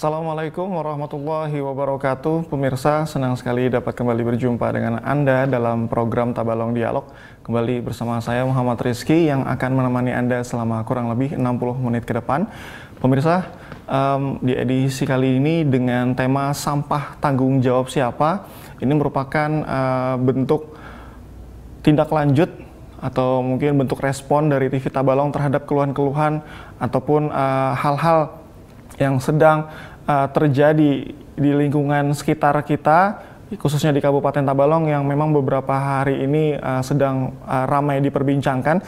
Assalamualaikum warahmatullahi wabarakatuh. Pemirsa, senang sekali dapat kembali berjumpa dengan Anda dalam program Tabalong Dialog. Kembali bersama saya Muhammad Rizky yang akan menemani Anda selama kurang lebih 60 menit ke depan. Pemirsa, um, di edisi kali ini dengan tema sampah tanggung jawab siapa. Ini merupakan uh, bentuk tindak lanjut atau mungkin bentuk respon dari TV Tabalong terhadap keluhan-keluhan ataupun eh, hal-hal uh, hal -hal yang sedang uh, terjadi di lingkungan sekitar kita, khususnya di Kabupaten Tabalong yang memang beberapa hari ini uh, sedang uh, ramai diperbincangkan.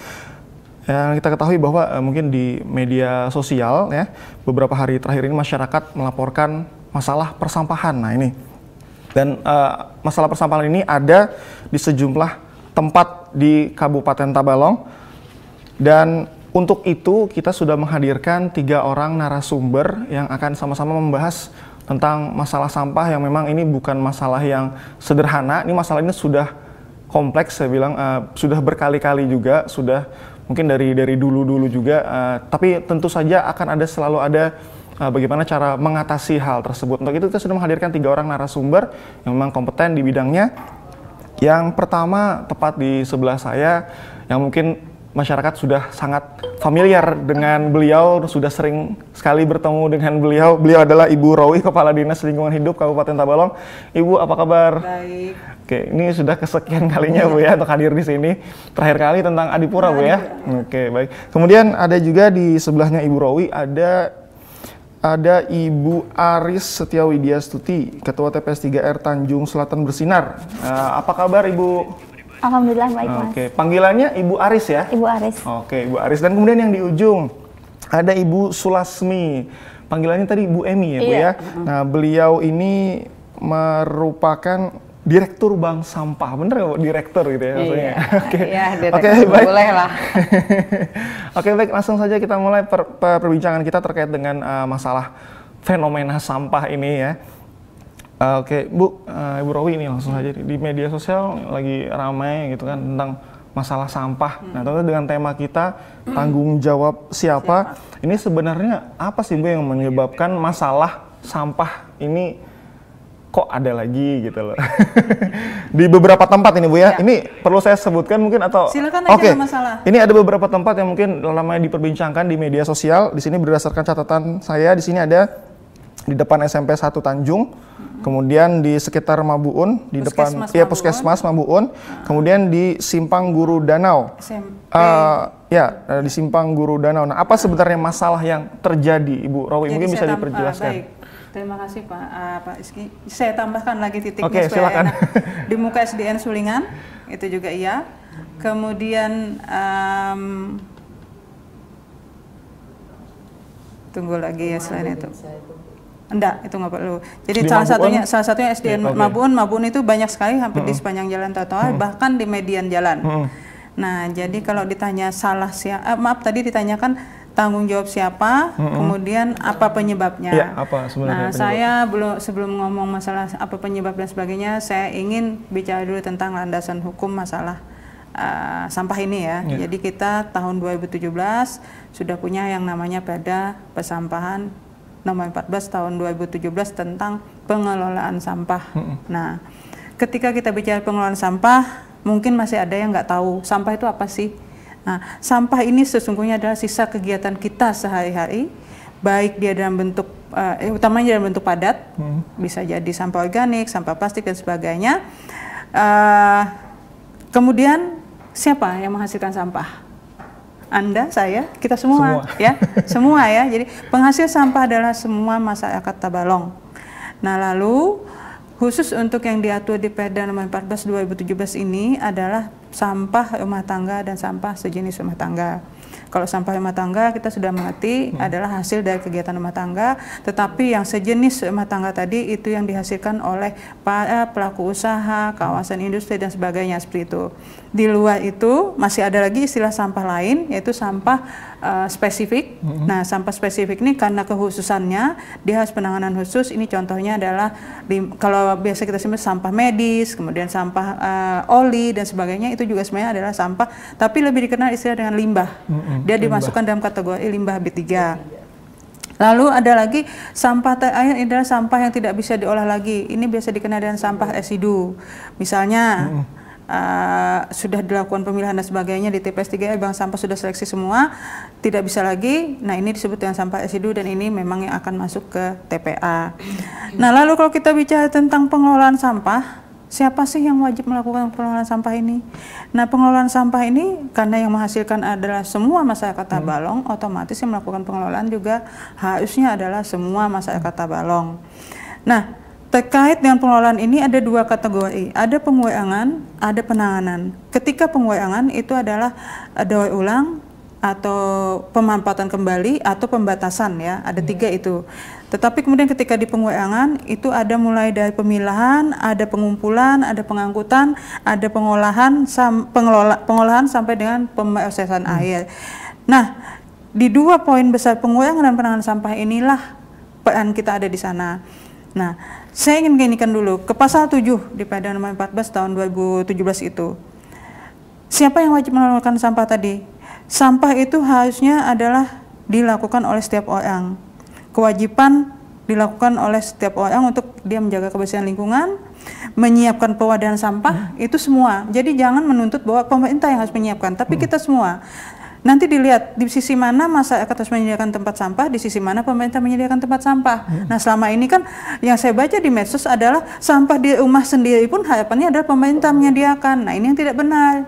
Yang kita ketahui bahwa uh, mungkin di media sosial ya beberapa hari terakhir ini masyarakat melaporkan masalah persampahan. Nah ini dan uh, masalah persampahan ini ada di sejumlah tempat di Kabupaten Tabalong dan untuk itu kita sudah menghadirkan tiga orang narasumber yang akan sama-sama membahas tentang masalah sampah yang memang ini bukan masalah yang sederhana, ini masalah ini sudah kompleks saya bilang uh, sudah berkali-kali juga sudah mungkin dari dari dulu-dulu juga uh, tapi tentu saja akan ada selalu ada uh, bagaimana cara mengatasi hal tersebut. Untuk itu kita sudah menghadirkan tiga orang narasumber yang memang kompeten di bidangnya. Yang pertama tepat di sebelah saya yang mungkin masyarakat sudah sangat familiar dengan beliau, sudah sering sekali bertemu dengan beliau. Beliau adalah Ibu Rowi, Kepala Dinas Lingkungan Hidup Kabupaten Tabalong. Ibu, apa kabar? Baik. Oke, ini sudah kesekian kalinya Bu ya untuk hadir di sini. Terakhir kali tentang Adipura Bu ya. Oke, baik. Kemudian ada juga di sebelahnya Ibu Rowi ada ada Ibu Aris Setiawidya Stuti, Ketua TPS 3R Tanjung Selatan Bersinar. Uh, apa kabar Ibu? Alhamdulillah baik Oke. mas. Oke, panggilannya Ibu Aris ya? Ibu Aris. Oke, Ibu Aris. Dan kemudian yang di ujung ada Ibu Sulasmi. Panggilannya tadi Ibu Emi ya, iya. Bu ya. Nah, beliau ini merupakan direktur bank sampah. Bener nggak, Direktur gitu ya maksudnya. Iya. Oke. Iya, Oke, baik. Boleh lah. Oke, baik. Langsung saja kita mulai per per perbincangan kita terkait dengan uh, masalah fenomena sampah ini ya. Uh, Oke, okay. Bu, uh, Ibu Rowi ini langsung saja di media sosial lagi ramai gitu kan tentang masalah sampah. Hmm. Nah, tentu dengan tema kita tanggung jawab siapa, siapa? ini sebenarnya apa sih Bu yang menyebabkan masalah sampah ini kok ada lagi gitu loh di beberapa tempat ini bu ya. ya ini perlu saya sebutkan mungkin atau silakan aja okay. ini ada beberapa tempat yang mungkin lama diperbincangkan di media sosial di sini berdasarkan catatan saya di sini ada di depan SMP 1 Tanjung Kemudian di sekitar Mabuun, di puskesmas depan ya Puskesmas Mabuun, nah. kemudian di Simpang Guru Danau. SMP. Uh, ah, ya, eh, di Simpang Guru Danau. Nah, apa ah. sebenarnya masalah yang terjadi, Ibu Rawi? Jadi mungkin bisa ah, diperjelaskan. baik. Terima kasih Pak uh, Pak Iski. Saya tambahkan lagi titiknya okay, supaya silakan. enak. Di muka SDN Sulingan itu juga iya. Kemudian um, tunggu lagi ya selain itu. Enggak, itu nggak perlu. Jadi di salah satunya salah satunya SDN okay. Mabun, Mabun itu banyak sekali hampir -hmm. di sepanjang jalan Tatoai, -hmm. bahkan di median jalan. -hmm. Nah, jadi kalau ditanya salah siapa, eh, maaf tadi ditanyakan tanggung jawab siapa, -hmm. kemudian apa penyebabnya. Ya, apa sebenarnya nah, penyebab? saya belum sebelum ngomong masalah apa penyebab dan sebagainya, saya ingin bicara dulu tentang landasan hukum masalah uh, sampah ini ya. Yeah. Jadi kita tahun 2017 sudah punya yang namanya Perda Pesampahan nomor 14 tahun 2017 tentang pengelolaan sampah. Hmm. Nah, ketika kita bicara pengelolaan sampah, mungkin masih ada yang nggak tahu sampah itu apa sih. Nah, sampah ini sesungguhnya adalah sisa kegiatan kita sehari-hari, baik dia dalam bentuk uh, utamanya dalam bentuk padat, hmm. bisa jadi sampah organik, sampah plastik dan sebagainya. Uh, kemudian siapa yang menghasilkan sampah? Anda, saya, kita semua, semua. ya, semua ya. Jadi penghasil sampah adalah semua masyarakat Tabalong. Nah, lalu khusus untuk yang diatur di Perda nomor 14 2017 ini adalah sampah rumah tangga dan sampah sejenis rumah tangga. Kalau sampah rumah tangga kita sudah mengerti hmm. adalah hasil dari kegiatan rumah tangga, tetapi yang sejenis rumah tangga tadi itu yang dihasilkan oleh para pelaku usaha, kawasan industri dan sebagainya seperti itu. Di luar itu masih ada lagi istilah sampah lain yaitu sampah uh, spesifik. Mm -hmm. Nah, sampah spesifik ini karena kehususannya dia harus penanganan khusus. Ini contohnya adalah di, kalau biasa kita sebut sampah medis, kemudian sampah uh, oli dan sebagainya itu juga sebenarnya adalah sampah, tapi lebih dikenal istilah dengan limbah. Mm -hmm. Dia limbah. dimasukkan dalam kategori limbah B3. Lalu ada lagi sampah terakhir adalah sampah yang tidak bisa diolah lagi. Ini biasa dikenal dengan sampah residu. Misalnya mm -hmm Eh, sudah dilakukan pemilihan dan sebagainya di TPS 3R e, bank sampah sudah seleksi semua tidak bisa lagi nah ini disebut dengan sampah residu dan ini memang yang akan masuk ke TPA nah lalu kalau kita bicara tentang pengelolaan sampah siapa sih yang wajib melakukan pengelolaan sampah ini? Nah, pengelolaan sampah ini karena yang menghasilkan adalah semua masyarakat hmm. Tabalong, hmm. otomatis yang melakukan pengelolaan juga harusnya adalah semua masyarakat Tabalong. Nah, Terkait dengan pengelolaan ini ada dua kategori, ada penguangan, ada penanganan. Ketika penguangan itu adalah eh, daur ulang atau pemanfaatan kembali atau pembatasan ya, ada iya. tiga itu. Tetapi kemudian ketika di penguangan itu ada mulai dari pemilahan, ada pengumpulan, ada pengangkutan, ada pengolahan, sam, pengelola, pengolahan sampai dengan pemrosesan hmm. air. Nah, di dua poin besar pengurangan dan penanganan sampah inilah peran kita ada di sana. Nah, saya ingin keinikan dulu ke pasal 7 di Perda nomor 14 tahun 2017 itu. Siapa yang wajib mengeluarkan sampah tadi? Sampah itu harusnya adalah dilakukan oleh setiap orang. Kewajiban dilakukan oleh setiap orang untuk dia menjaga kebersihan lingkungan, menyiapkan pewadahan sampah, hmm. itu semua. Jadi jangan menuntut bahwa pemerintah yang harus menyiapkan, tapi hmm. kita semua. Nanti dilihat di sisi mana masyarakat harus menyediakan tempat sampah, di sisi mana pemerintah menyediakan tempat sampah. Hmm. Nah, selama ini kan yang saya baca di medsos adalah sampah di rumah sendiri pun harapannya adalah pemerintah hmm. menyediakan. Nah, ini yang tidak benar.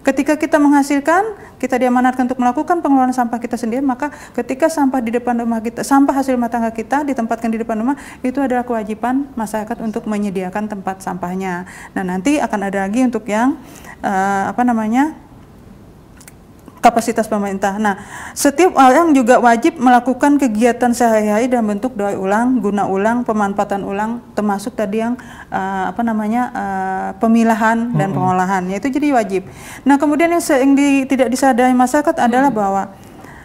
Ketika kita menghasilkan, kita diamanatkan untuk melakukan pengelolaan sampah kita sendiri, maka ketika sampah di depan rumah kita, sampah hasil rumah tangga kita ditempatkan di depan rumah, itu adalah kewajiban masyarakat untuk menyediakan tempat sampahnya. Nah, nanti akan ada lagi untuk yang uh, apa namanya? kapasitas pemerintah. Nah, setiap orang juga wajib melakukan kegiatan sehari-hari dalam bentuk doa ulang, guna ulang, pemanfaatan ulang, termasuk tadi yang uh, apa namanya uh, pemilahan dan -hmm. pengolahan, Itu jadi wajib. Nah, kemudian yang sering di, tidak disadari masyarakat adalah bahwa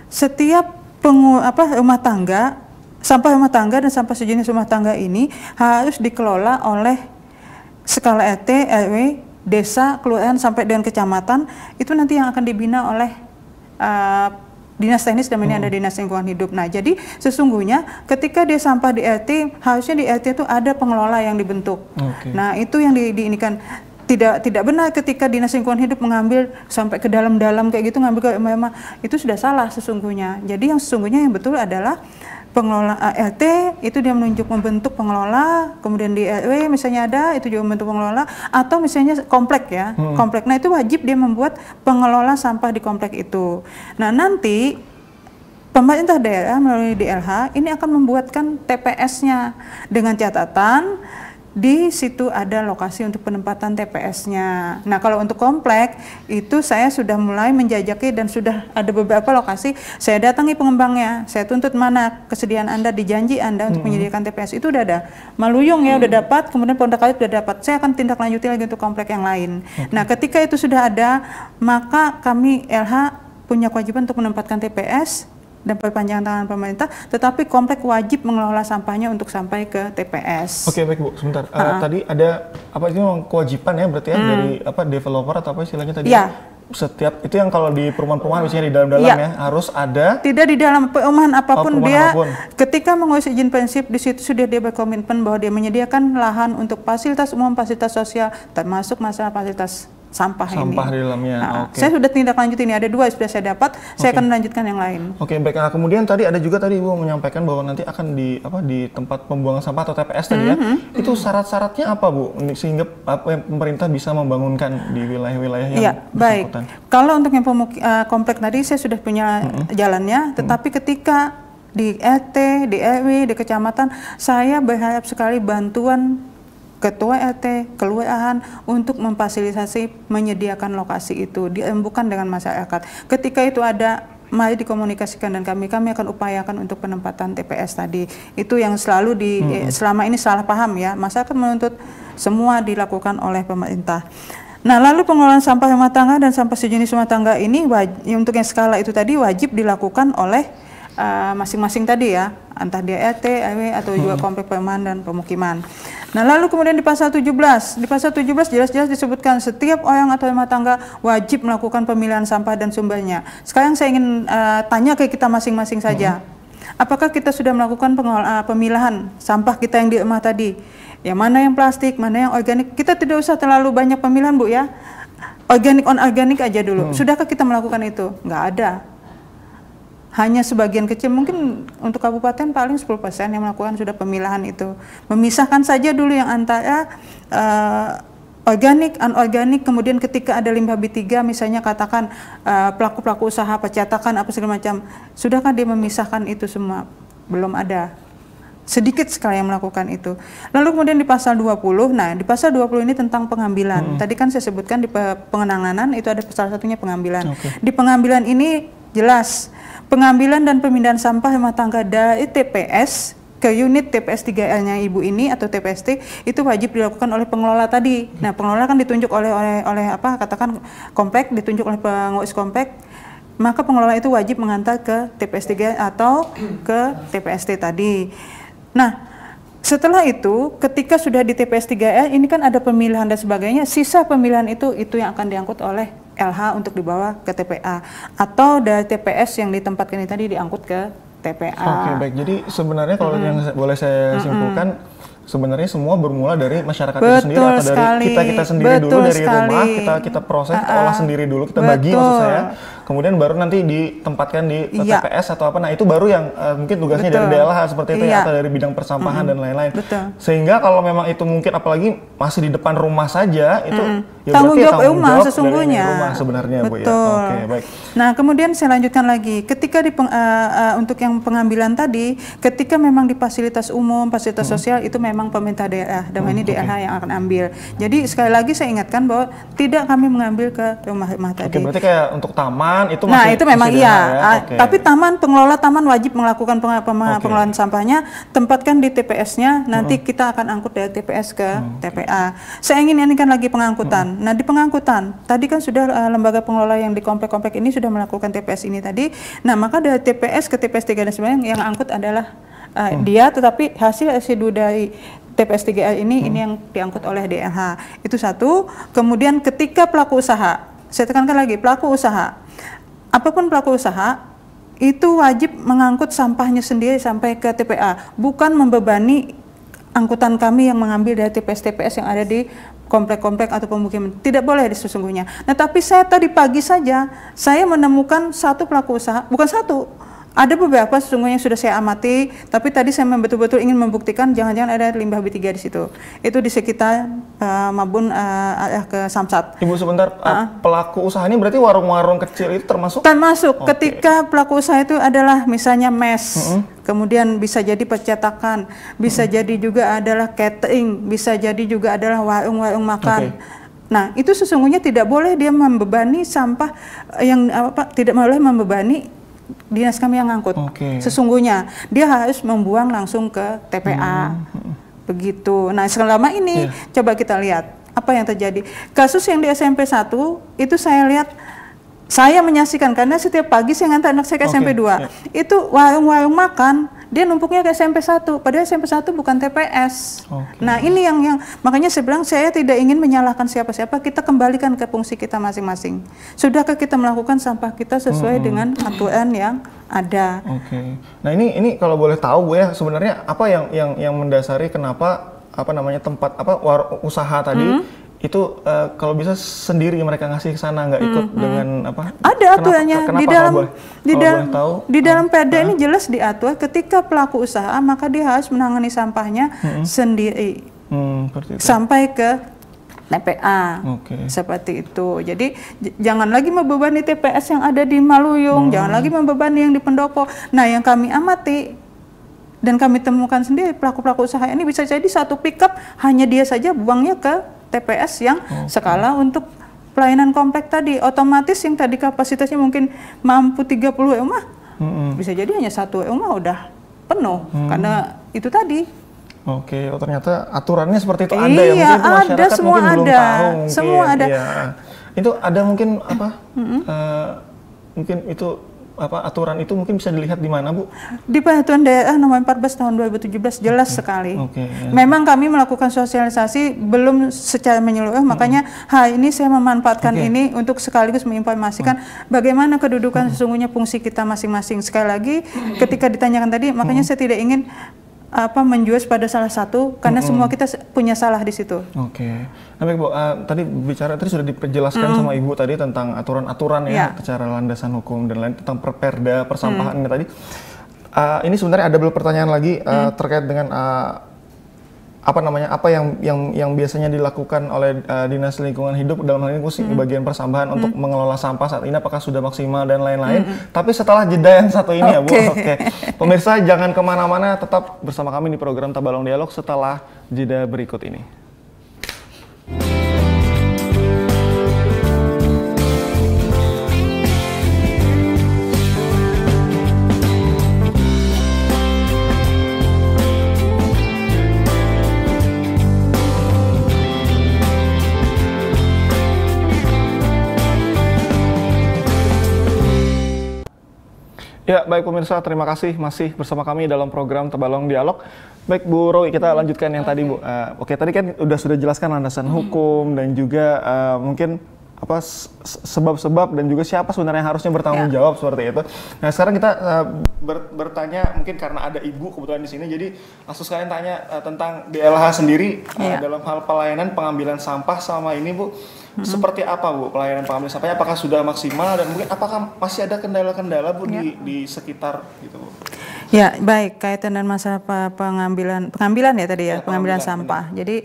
setiap pengu, apa rumah tangga, sampah rumah tangga dan sampah sejenis rumah tangga ini harus dikelola oleh skala RT, RW, desa, kelurahan sampai dengan kecamatan itu nanti yang akan dibina oleh uh, dinas teknis dan ini hmm. ada dinas lingkungan hidup. Nah, jadi sesungguhnya ketika dia sampah di RT, harusnya di RT itu ada pengelola yang dibentuk. Okay. Nah, itu yang di, diinikan tidak tidak benar ketika dinas lingkungan hidup mengambil sampai ke dalam-dalam kayak gitu ngambil ke memang itu sudah salah sesungguhnya. Jadi yang sesungguhnya yang betul adalah pengelola RT itu dia menunjuk membentuk pengelola, kemudian di RW misalnya ada itu juga membentuk pengelola atau misalnya komplek ya, hmm. komplek. Nah, itu wajib dia membuat pengelola sampah di komplek itu. Nah, nanti pemerintah daerah melalui DLH ini akan membuatkan TPS-nya dengan catatan di situ ada lokasi untuk penempatan TPS-nya. Nah, kalau untuk komplek itu saya sudah mulai menjajaki dan sudah ada beberapa lokasi saya datangi pengembangnya, saya tuntut mana kesediaan Anda dijanji Anda untuk hmm. menyediakan TPS itu udah ada. Maluyung ya udah dapat, kemudian Pondok Kayu sudah dapat. Saya akan tindak lanjuti lagi untuk komplek yang lain. Okay. Nah, ketika itu sudah ada, maka kami LH punya kewajiban untuk menempatkan TPS dan perpanjangan tangan pemerintah, tetapi komplek wajib mengelola sampahnya untuk sampai ke TPS. Oke, baik Bu, sebentar. Uh, tadi ada apa sih kewajiban ya berarti ya hmm. dari apa developer atau apa istilahnya tadi? Ya. Setiap itu yang kalau di perumahan-perumahan misalnya hmm. di dalam-dalam ya. ya harus ada. Tidak di dalam perumahan oh, apapun oh, dia apapun. ketika mengurus izin prinsip di situ sudah dia berkomitmen bahwa dia menyediakan lahan untuk fasilitas umum, fasilitas sosial termasuk masalah fasilitas sampah, sampah ini. di dalamnya. Nah, okay. Saya sudah tindak lanjut ini ada dua sudah saya dapat. Okay. Saya akan melanjutkan yang lain. Oke okay, baik. Nah, kemudian tadi ada juga tadi ibu menyampaikan bahwa nanti akan di apa di tempat pembuangan sampah atau TPS tadi -hmm. ya. Mhm, mhm. Itu syarat-syaratnya apa bu sehingga apa yang pemerintah bisa membangunkan di wilayah-wilayah yang ya, baik. Kalau untuk yang pemuk uh, eh, komplek tadi saya sudah punya -hmm. jalannya. Mhm. Tetapi -hmm. ketika di RT, e di RW, e di kecamatan, saya berharap sekali bantuan ketua RT, e kelurahan untuk memfasilitasi menyediakan lokasi itu diembukan dengan masyarakat. Ketika itu ada mari dikomunikasikan dan kami kami akan upayakan untuk penempatan TPS tadi itu yang selalu di hmm. Eh, selama ini salah paham ya masyarakat menuntut semua dilakukan oleh pemerintah. Nah, lalu pengelolaan sampah rumah tangga dan sampah sejenis rumah tangga ini wajib, untuk yang skala itu tadi wajib dilakukan oleh Eh, masing-masing uh, tadi ya, entah dia RT, e RW e atau hmm. juga komplek perumahan dan pemukiman. Nah, lalu kemudian di pasal 17. Di pasal 17 jelas-jelas disebutkan setiap orang atau rumah tangga wajib melakukan pemilihan sampah dan sumbernya. Sekarang saya ingin uh, tanya ke kita masing-masing saja. Hmm. Apakah kita sudah melakukan uh, pemilahan sampah kita yang di rumah tadi? Ya, mana yang plastik, mana yang organik? Kita tidak usah terlalu banyak pemilihan, Bu ya. Organik on organik aja dulu. Hmm. Sudahkah kita melakukan itu? Enggak ada hanya sebagian kecil mungkin untuk kabupaten paling 10% yang melakukan sudah pemilahan itu memisahkan saja dulu yang antara uh, organik anorganik kemudian ketika ada limbah B3 misalnya katakan eh, pelaku-pelaku uh, usaha percetakan apa segala macam sudahkah dia memisahkan itu semua belum ada sedikit sekali yang melakukan itu. Lalu kemudian di pasal 20, nah di pasal 20 ini tentang pengambilan. Hmm. Tadi kan saya sebutkan di pengenanganan itu ada salah satunya pengambilan. Okay. Di pengambilan ini jelas Pengambilan dan pemindahan sampah rumah tangga dari TPS ke unit TPS 3L-nya ibu ini atau TPST itu wajib dilakukan oleh pengelola tadi. Nah, pengelola kan ditunjuk oleh oleh oleh apa? Katakan komplek ditunjuk oleh pengurus komplek maka pengelola itu wajib mengantar ke TPS 3 atau ke TPST tadi. Nah, setelah itu, ketika sudah di TPS 3L, ini kan ada pemilihan dan sebagainya, sisa pemilihan itu itu yang akan diangkut oleh LH untuk dibawa ke TPA atau dari TPS yang ditempatkan ini tadi diangkut ke TPA. Oke okay, baik. Jadi sebenarnya kalau -hmm. yang boleh saya simpulkan. -hmm sebenarnya semua bermula dari masyarakat Betul itu sendiri atau dari kita kita sendiri Betul dulu dari sekali. rumah kita kita proses uh, uh, olah sendiri dulu kita Betul. bagi maksud saya kemudian baru nanti ditempatkan di iya. TPS atau apa. Nah, itu baru yang uh, mungkin tugasnya Betul. dari DLH seperti itu ya, iya. ya atau dari bidang persampahan mm -hmm. dan lain-lain. Sehingga kalau memang itu mungkin apalagi masih di depan rumah saja itu mm -hmm. ya tanggung ya jawab ya, e rumah sesungguhnya. rumah sebenarnya, Betul. Bu ya. Oke, okay, baik. Nah, kemudian saya lanjutkan lagi. Ketika di peng, uh, uh, untuk yang pengambilan tadi, ketika memang di fasilitas umum, fasilitas -hmm. sosial itu memang pemerintah daerah, dan -hmm. ini DLH okay. yang akan ambil. Jadi sekali lagi saya ingatkan bahwa tidak kami mengambil ke rumah-rumah tadi. Oke, okay, berarti kayak untuk taman taman itu nah, masih Nah, itu memang iya. Ya? Ah, okay. Tapi taman pengelola taman wajib melakukan peng peng okay. pengelolaan sampahnya, tempatkan di TPS-nya, nanti -hmm. kita akan angkut dari TPS ke -hmm. TPA. Saya ingin ini kan lagi pengangkutan. -hmm. Nah, di pengangkutan tadi kan sudah uh, lembaga pengelola yang di komplek-komplek ini sudah melakukan TPS ini tadi. Nah, maka dari TPS ke TPS 3 dan sebagainya yang angkut adalah uh, hmm. dia tetapi hasil residu dari TPS 3 ini hmm. ini mm. yang diangkut oleh DLH. Itu satu. Kemudian ketika pelaku usaha saya tekankan lagi, pelaku usaha. Apapun pelaku usaha, itu wajib mengangkut sampahnya sendiri sampai ke TPA, bukan membebani angkutan kami yang mengambil dari TPS-TPS yang ada di komplek-komplek atau pemukiman. Tidak boleh sesungguhnya. Nah, tapi saya tadi pagi saja saya menemukan satu pelaku usaha, bukan satu, ada beberapa sesungguhnya yang sudah saya amati, tapi tadi saya betul-betul ingin membuktikan jangan-jangan ada limbah B3 di situ. Itu di sekitar uh, Mabun uh, ke Samsat. Ibu sebentar, uh, pelaku usaha ini berarti warung-warung kecil itu termasuk? Termasuk. Okay. Ketika pelaku usaha itu adalah misalnya mes, mm -hmm. kemudian bisa jadi percetakan, bisa mm -hmm. jadi juga adalah catering, bisa jadi juga adalah warung-warung makan. Okay. Nah, itu sesungguhnya tidak boleh dia membebani sampah yang apa tidak boleh membebani dinas kami yang ngangkut. Okay. Sesungguhnya dia harus membuang langsung ke TPA. Hmm, hmm, hmm. Begitu. Nah, selama ini yeah. coba kita lihat apa yang terjadi. Kasus yang di SMP 1 itu saya lihat saya menyaksikan karena setiap pagi saya ngantar anak saya ke okay. SMP 2. Yeah. Itu warung-warung makan dia numpuknya ke SMP 1, padahal SMP 1 bukan TPS. Okay. Nah, ini yang yang makanya saya bilang saya tidak ingin menyalahkan siapa-siapa, kita kembalikan ke fungsi kita masing-masing. Sudahkah kita melakukan sampah kita sesuai hmm. dengan aturan yang ada? Oke. Okay. Nah, ini ini kalau boleh tahu gue ya, sebenarnya apa yang yang yang mendasari kenapa apa namanya tempat apa war, usaha tadi hmm itu uh, kalau bisa sendiri mereka ngasih ke sana nggak ikut hmm, dengan apa? Ada aturannya di dalam boleh, di dalam tahu, di dalam uh, uh, ini eh. jelas diatur ketika pelaku usaha maka dia harus menangani sampahnya uh, sendiri. uh, Sampai ke TPA. Okay. Seperti itu. Jadi jangan lagi membebani TPS yang ada di Maluyung, uh, jangan lagi membebani yang di Pendopo. Nah, yang kami amati dan kami temukan sendiri pelaku-pelaku usaha ini bisa jadi satu pickup hanya dia saja buangnya ke TPS yang okay. skala untuk pelayanan komplek tadi otomatis yang tadi kapasitasnya mungkin mampu 30 puluh mm -hmm. bisa jadi hanya satu rumah udah penuh mm. karena itu tadi Oke, oh ternyata aturannya seperti itu ada ya iya, mungkin itu masyarakat semua mungkin ada. belum tahu mungkin. Semua ada. Ya. Itu ada mungkin apa? Mm -hmm. uh, mungkin itu apa aturan itu mungkin bisa dilihat di mana Bu? Di Peraturan Daerah Nomor 14 Tahun 2017 jelas okay. Hmm. sekali. Okay, ya. Memang kami melakukan sosialisasi belum secara menyeluruh, hmm. makanya hari ini saya memanfaatkan okay. ini untuk sekaligus menginformasikan hmm. bagaimana kedudukan hmm. sesungguhnya fungsi kita masing-masing. Sekali lagi, hmm. ketika ditanyakan tadi, makanya hmm. saya tidak ingin apa menjuas pada salah satu karena mm -hmm. semua kita punya salah di situ. Oke. Okay. Nah, Bu, uh, tadi bicara tadi sudah diperjelaskan mm. sama Ibu tadi tentang aturan-aturan ya yeah. secara landasan hukum dan lain tentang perperda persampahan mm. tadi. Uh, ini sebenarnya ada beberapa pertanyaan lagi uh, mm. terkait dengan uh, apa namanya apa yang yang yang biasanya dilakukan oleh uh, dinas lingkungan hidup dalam hal ini khusus hmm. bagian persambahan hmm. untuk mengelola sampah saat ini apakah sudah maksimal dan lain-lain hmm. tapi setelah jeda yang satu ini okay. ya bu oke okay. pemirsa jangan kemana-mana tetap bersama kami di program Tabalong Dialog setelah jeda berikut ini Ya, baik pemirsa, terima kasih masih bersama kami dalam program Tebalong Dialog. Baik Bu Rowi, kita hmm. lanjutkan yang okay. tadi Bu. Uh, Oke, eh, okay, tadi kan udah sudah jelaskan landasan hmm. hukum dan juga uh, mungkin apa sebab-sebab dan juga siapa sebenarnya yang harusnya bertanggung ya. jawab seperti itu. Nah, sekarang kita uh, ber, bertanya mungkin karena ada ibu kebetulan di sini jadi langsung sekalian tanya uh, tentang DLH sendiri ya. uh, dalam hal pelayanan pengambilan sampah sama ini Bu hmm. seperti apa bu pelayanan pengambil sampahnya apakah sudah maksimal dan mungkin apakah masih ada kendala-kendala bu ya. di di sekitar gitu bu Ya, baik kaitan dengan masalah pengambilan pengambilan ya tadi ya, ya pengambilan, pengambilan sampah. Benar. Jadi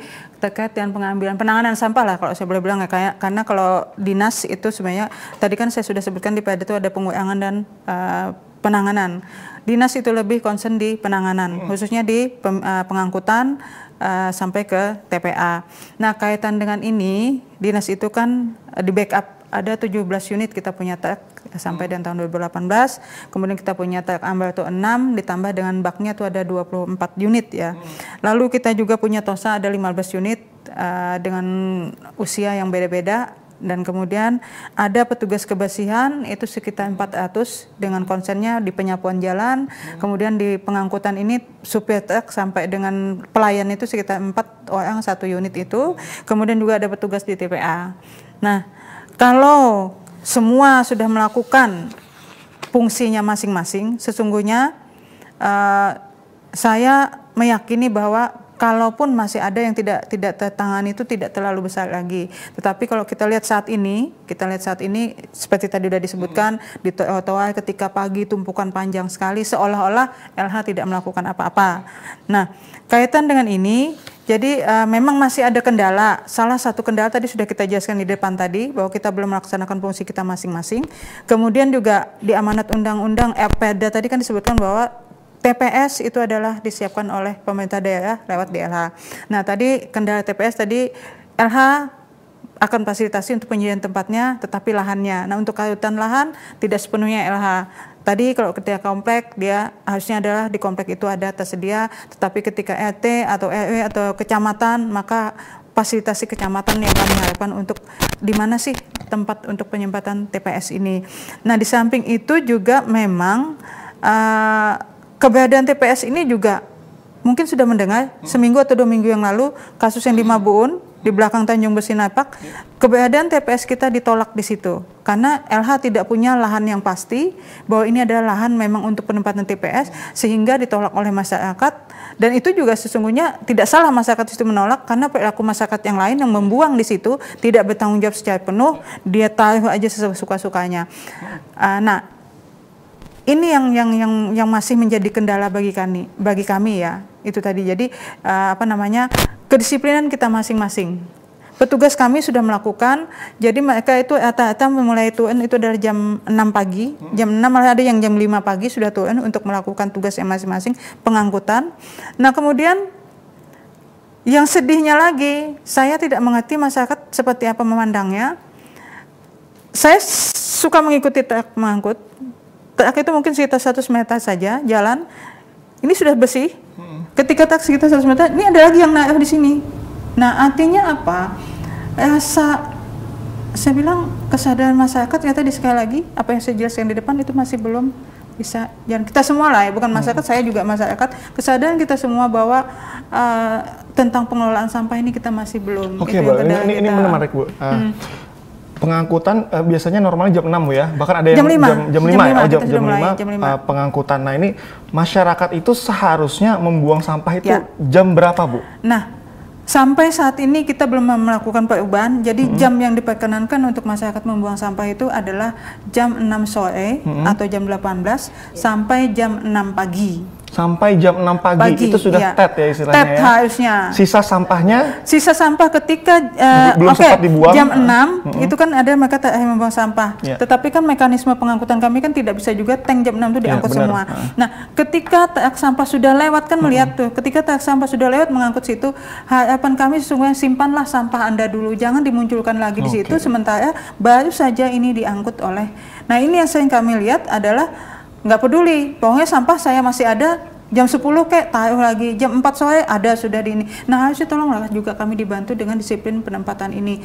terkait dengan pengambilan penanganan sampah lah kalau saya boleh bilang ya kayak karena kalau dinas itu sebenarnya tadi kan saya sudah sebutkan di pada itu ada pengurangan dan uh, penanganan dinas itu lebih concern di penanganan, hmm. khususnya di pem, uh, pengangkutan uh, sampai ke TPA. Nah, kaitan dengan ini, dinas itu kan uh, di backup ada 17 unit kita punya truk sampai hmm. dan tahun 2018. Kemudian kita punya truk ambal itu 6 ditambah dengan baknya itu ada 24 unit ya. Hmm. Lalu kita juga punya tosa ada 15 unit uh, dengan usia yang beda-beda dan kemudian ada petugas kebersihan itu sekitar 400 dengan konsennya di penyapuan jalan hmm. kemudian di pengangkutan ini supir truk sampai dengan pelayan itu sekitar empat orang satu unit itu kemudian juga ada petugas di TPA nah kalau semua sudah melakukan fungsinya masing-masing sesungguhnya uh, saya meyakini bahwa kalaupun masih ada yang tidak tidak tertangani itu tidak terlalu besar lagi. Tetapi kalau kita lihat saat ini, kita lihat saat ini seperti tadi sudah disebutkan hmm. di Toa ketika pagi tumpukan panjang sekali seolah-olah LH tidak melakukan apa-apa. Nah, kaitan dengan ini jadi uh, memang masih ada kendala. Salah satu kendala tadi sudah kita jelaskan di depan tadi bahwa kita belum melaksanakan fungsi kita masing-masing. Kemudian juga di amanat undang-undang EPEDA eh, tadi kan disebutkan bahwa TPS itu adalah disiapkan oleh pemerintah daerah lewat DLH. Nah, tadi kendala TPS tadi LH akan fasilitasi untuk penyediaan tempatnya tetapi lahannya. Nah, untuk kayutan lahan tidak sepenuhnya LH. Tadi kalau ketika komplek dia harusnya adalah di komplek itu ada tersedia, tetapi ketika RT e atau RW e atau kecamatan maka fasilitasi kecamatan yang kami harapkan untuk di mana sih tempat untuk penyempatan TPS ini. Nah, di samping itu juga memang uh, keberadaan TPS ini juga mungkin sudah mendengar hmm. seminggu atau dua minggu yang lalu kasus yang di hmm. Mabuun di belakang Tanjung Besi Napak ya. keberadaan TPS kita ditolak di situ karena LH tidak punya lahan yang pasti bahwa ini adalah lahan memang untuk penempatan TPS sehingga ditolak oleh masyarakat dan itu juga sesungguhnya tidak salah masyarakat itu menolak karena perilaku masyarakat yang lain yang membuang di situ tidak bertanggung jawab secara penuh ya. dia tahu aja sesuka-sukanya uh, nah ini yang yang yang yang masih menjadi kendala bagi kami bagi kami ya itu tadi jadi uh, apa namanya kedisiplinan kita masing-masing petugas kami sudah melakukan jadi mereka itu rata-rata eh, memulai tuen itu dari jam 6 pagi hmm. jam 6 ada yang jam 5 pagi sudah tuen untuk melakukan tugas yang masing-masing pengangkutan nah kemudian yang sedihnya lagi saya tidak mengerti masyarakat seperti apa memandangnya saya suka mengikuti truk mengangkut Truk itu mungkin sekitar 100 meter saja jalan. Ini sudah bersih. Ketika tak sekitar 100 meter, ini ada lagi yang naik di sini. Nah, artinya apa? Rasa saya bilang kesadaran masyarakat ternyata di sekali lagi apa yang saya jelaskan di depan itu masih belum bisa dan kita semua lah ya bukan masyarakat hmm. saya juga masyarakat kesadaran kita semua bahwa uh, tentang pengelolaan sampah ini kita masih belum oke okay, ini, ini, ini menarik bu uh, hmm. Pengangkutan uh, biasanya normalnya jam 6 ya, bahkan ada yang jam 5. Jam, jam 5, jam 5 ya, oh, jam, jam 5, 5. Uh, pengangkutan. Nah ini masyarakat itu seharusnya membuang sampah itu ya. jam berapa Bu? Nah sampai saat ini kita belum melakukan perubahan. Jadi -hmm. jam yang diperkenankan untuk masyarakat membuang sampah itu adalah jam 6 sore -hmm. atau jam 18 yeah. sampai jam 6 pagi sampai jam 6 pagi, pagi itu sudah iya. tet ya istilahnya tet ya. harusnya. Sisa sampahnya? Sisa sampah ketika uh, belum okay, sempat dibuang. Jam 6 mm-hmm. itu kan ada mereka tak membuang sampah. Yeah. Tetapi kan mekanisme pengangkutan kami kan tidak bisa juga tank jam 6 itu iya, diangkut yeah, semua. Uh. Nah, ketika tak sampah sudah lewat kan mm-hmm. melihat tuh, ketika tak sampah sudah lewat mengangkut situ, harapan kami sesungguhnya simpanlah sampah Anda dulu, jangan dimunculkan lagi okay. di situ sementara baru saja ini diangkut oleh. Nah, ini yang sering kami lihat adalah nggak peduli pokoknya sampah saya masih ada jam 10 kayak tahu lagi jam 4 sore ada sudah di ini nah harusnya tolonglah juga kami dibantu dengan disiplin penempatan ini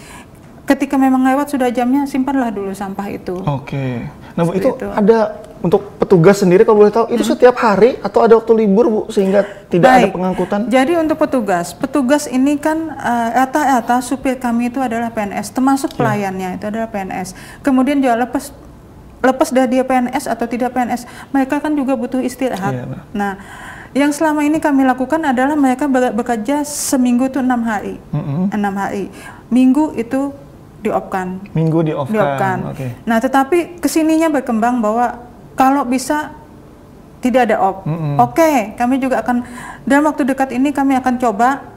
ketika memang lewat sudah jamnya simpanlah dulu sampah itu oke okay. nah bu itu, itu ada untuk petugas sendiri kalau boleh tahu itu hmm. setiap hari atau ada waktu libur bu sehingga tidak Baik. ada pengangkutan jadi untuk petugas petugas ini kan eh, rata-rata uh, supir kami itu adalah PNS termasuk ya. pelayannya yeah. itu adalah PNS kemudian juga lepas lepas dari dia PNS atau tidak PNS, mereka kan juga butuh istirahat. Iya, Nah, yang selama ini kami lakukan adalah mereka bekerja seminggu itu enam hari, enam mm -hmm. hari. Minggu itu diopkan. Minggu diopkan. Di Okay. Nah, tetapi kesininya berkembang bahwa kalau bisa tidak ada op, mm -hmm. oke, okay, kami juga akan dalam waktu dekat ini kami akan coba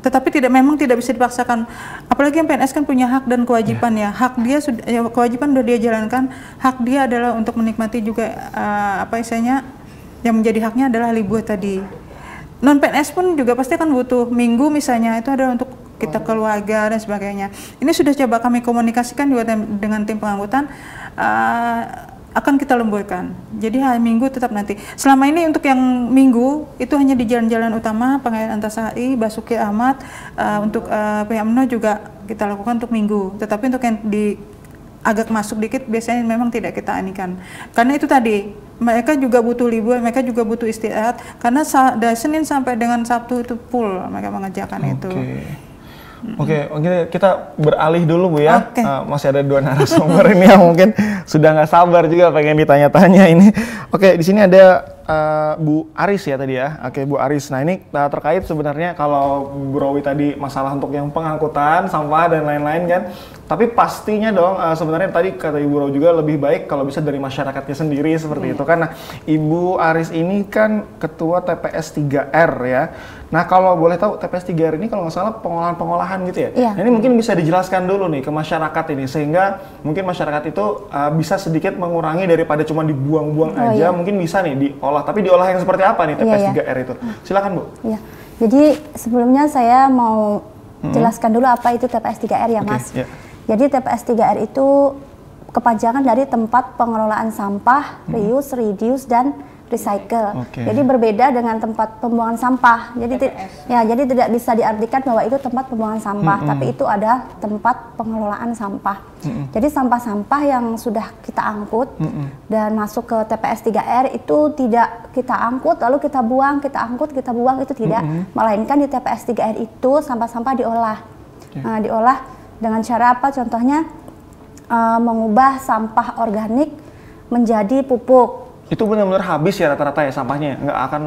tetapi tidak memang tidak bisa dipaksakan apalagi yang PNS kan punya hak dan kewajiban ya, ya hak dia sudah ya, kewajiban sudah dia jalankan hak dia adalah untuk menikmati juga uh, apa isinya yang menjadi haknya adalah libur tadi non PNS pun juga pasti kan butuh minggu misalnya itu adalah untuk kita oh. keluarga dan sebagainya ini sudah coba kami komunikasikan juga dengan tim pengangkutan eh, akan kita lemburkan. Jadi hari Minggu tetap nanti. Selama ini untuk yang Minggu itu hanya di jalan-jalan utama Pangeran Antasari, Basuki Ahmad uh, untuk uh, eh, PMNO juga kita lakukan untuk Minggu. Tetapi untuk yang di agak masuk dikit biasanya memang tidak kita anikan. Karena itu tadi mereka juga butuh libur, mereka juga butuh istirahat karena dari Senin sampai dengan Sabtu itu full mereka mengerjakan okay. itu. Oke, okay, kita beralih dulu Bu ya. Okay. Uh, eh, masih ada dua narasumber ini yang mungkin sudah nggak sabar juga pengen ditanya-tanya ini. Oke, okay, di sini ada uh, Bu Aris ya tadi ya. Oke, okay, Bu Aris. Nah, ini uh, terkait sebenarnya kalau Browi tadi masalah untuk yang pengangkutan sampah dan lain-lain kan. Tapi pastinya dong uh, sebenarnya tadi kata Ibu Rau juga lebih baik kalau bisa dari masyarakatnya sendiri seperti hmm. itu kan. Nah, Ibu Aris ini kan ketua TPS 3R ya. Nah kalau boleh tahu TPS 3R ini kalau nggak salah pengolahan-pengolahan gitu ya. Iya. Nah, ini mungkin bisa dijelaskan dulu nih ke masyarakat ini sehingga mungkin masyarakat itu uh, bisa sedikit mengurangi daripada cuma dibuang-buang oh, aja. Iya. Mungkin bisa nih diolah. Tapi diolah yang seperti apa nih TPS 3R iya, itu? Hmm. Silakan Bu. Iya. Jadi sebelumnya saya mau hmm. jelaskan dulu apa itu TPS 3R ya okay, Mas. Jadi TPS 3R itu kepanjangan dari tempat pengelolaan sampah, hmm. reuse, reduce dan recycle. Okay. Jadi berbeda dengan tempat pembuangan sampah. Jadi ya jadi tidak bisa diartikan bahwa itu tempat pembuangan sampah, -hmm. tapi itu ada tempat pengelolaan sampah. -hmm. Jadi sampah-sampah yang sudah kita angkut -hmm. dan masuk ke TPS 3R itu tidak kita angkut lalu kita buang, kita angkut, kita buang itu tidak, -hmm. melainkan di TPS 3R itu sampah-sampah diolah. Okay. Nah, diolah dengan cara apa? Contohnya uh, mengubah sampah organik menjadi pupuk itu benar-benar habis ya rata-rata ya sampahnya ya? nggak akan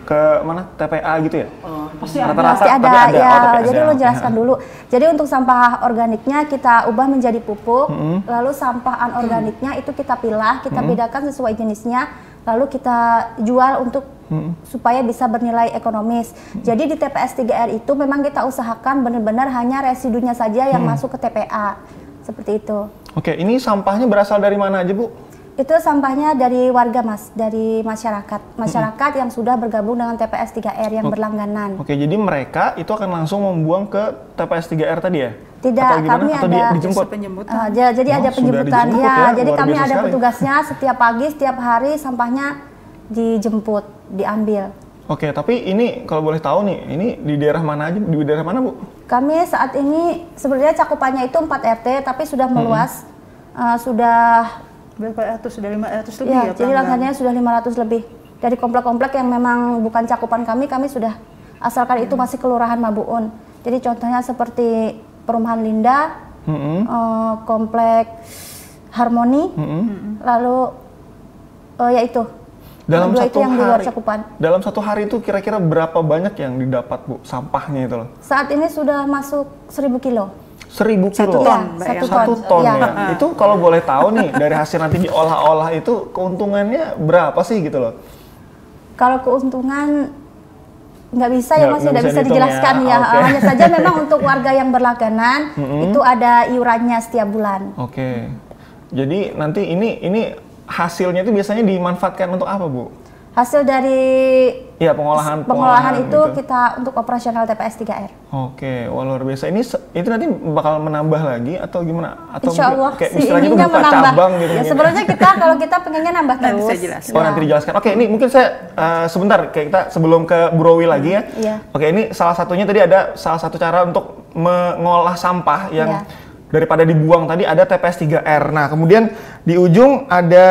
ke mana TPA gitu ya? Oh, pasti ada. Rata-rata, ada, tapi ada. ya. Oh, tapi jadi ada. lo jelaskan dulu. Jadi untuk sampah organiknya kita ubah menjadi pupuk, mm -hmm. lalu sampah anorganiknya itu kita pilah, kita mm -hmm. bedakan sesuai jenisnya, lalu kita jual untuk -hmm. supaya bisa bernilai ekonomis. -hmm. Jadi di TPS 3R itu memang kita usahakan benar-benar hanya residunya saja yang -hmm. masuk ke TPA. Seperti itu. Oke, ini sampahnya berasal dari mana aja, Bu? Itu sampahnya dari warga mas, dari masyarakat, masyarakat hmm. yang sudah bergabung dengan TPS 3R yang oh. berlangganan. Oke, jadi mereka itu akan langsung membuang ke TPS 3R tadi ya? Tidak, Atau kami Atau ada dijemput? penjemputan. Uh, ah, jadi, jadi oh, ada penjemputan, ya, ya. Jadi kami ada sekali. petugasnya setiap pagi, setiap hari sampahnya dijemput, diambil. Oke, tapi ini kalau boleh tahu nih, ini di daerah mana aja? Di daerah mana, Bu? Kami saat ini sebenarnya cakupannya itu 4 RT, tapi sudah meluas. Hmm. Uh, sudah berapa ratus sudah 500 lebih ya, ya jadi langkahnya sudah 500 lebih dari komplek-komplek yang memang bukan cakupan kami kami sudah asalkan hmm. itu masih kelurahan Mabuun jadi contohnya seperti perumahan Linda hmm. uh, komplek Harmoni hmm. lalu uh, ya itu dalam satu itu yang hari, di luar cakupan. Dalam satu hari itu kira-kira berapa banyak yang didapat bu sampahnya itu loh? Saat ini sudah masuk 1000 kilo seribu kilo. Ya. Satu ton. Iya. Ya, satu, satu ton, ya. ya. itu kalau boleh tahu nih dari hasil nanti diolah-olah itu keuntungannya berapa sih gitu loh? Kalau keuntungan nggak bisa ya mas, nggak bisa, dijelaskan ya. ya. Okay. Hanya saja memang untuk warga yang berlangganan mm -hmm. itu ada iurannya setiap bulan. Oke. Okay. Jadi nanti ini ini hasilnya itu biasanya dimanfaatkan untuk apa bu? hasil dari ya pengolahan pengolahan, pengolahan itu gitu. kita untuk operasional TPS 3R. Oke, wah luar biasa. Ini itu nanti bakal menambah lagi atau gimana? Atau Insya Allah kayak si istilahnya buka menambah. cabang gitu. Ya, ya. sebenarnya kita kalau kita pengennya nambah terus. Nanti saya jelaskan. Oh, nanti dijelaskan. Oke, ini mungkin saya uh, sebentar kayak kita sebelum ke Browi lagi ya. Hmm, iya. Oke, ini salah satunya tadi ada salah satu cara untuk mengolah sampah yang iya. daripada dibuang tadi ada TPS 3R. Nah, kemudian di ujung ada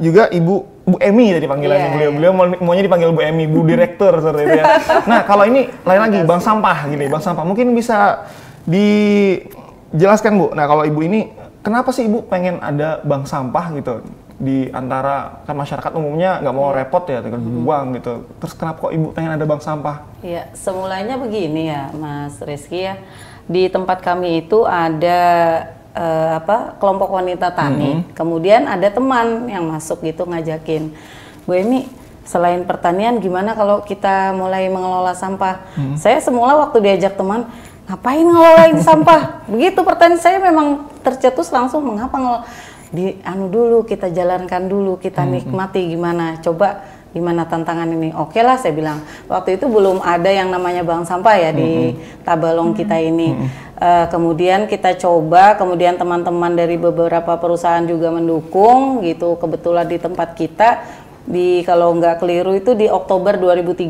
juga Ibu Bu Emi tadi panggilannya yeah, beliau. Iya. Beliau maunya dipanggil Bu Emi, Bu Direktur seperti itu ya. Nah, kalau ini lain lagi Bang Sampah gini, Bang Sampah mungkin bisa dijelaskan Bu. Nah, kalau Ibu ini kenapa sih Ibu pengen ada Bang Sampah gitu? di antara kan masyarakat umumnya nggak mau iya. repot ya tinggal hmm. buang gitu. Terus kenapa kok ibu pengen ada bang sampah? Iya, semulanya begini ya, Mas Rizky ya. Di tempat kami itu ada uh, apa kelompok wanita tani. Mm -hmm. Kemudian ada teman yang masuk gitu ngajakin, gue ini selain pertanian gimana kalau kita mulai mengelola sampah? Mm -hmm. Saya semula waktu diajak teman ngapain ngelolain sampah? Begitu pertanian saya memang tercetus langsung mengapa ngelola di anu dulu kita jalankan dulu kita mm-hmm. nikmati mm -hmm. gimana coba gimana tantangan ini? Oke okay lah saya bilang. Waktu itu belum ada yang namanya bank sampah ya di Tabalong kita ini. uh, kemudian kita coba, kemudian teman-teman dari beberapa perusahaan juga mendukung gitu. Kebetulan di tempat kita di kalau nggak keliru itu di Oktober 2013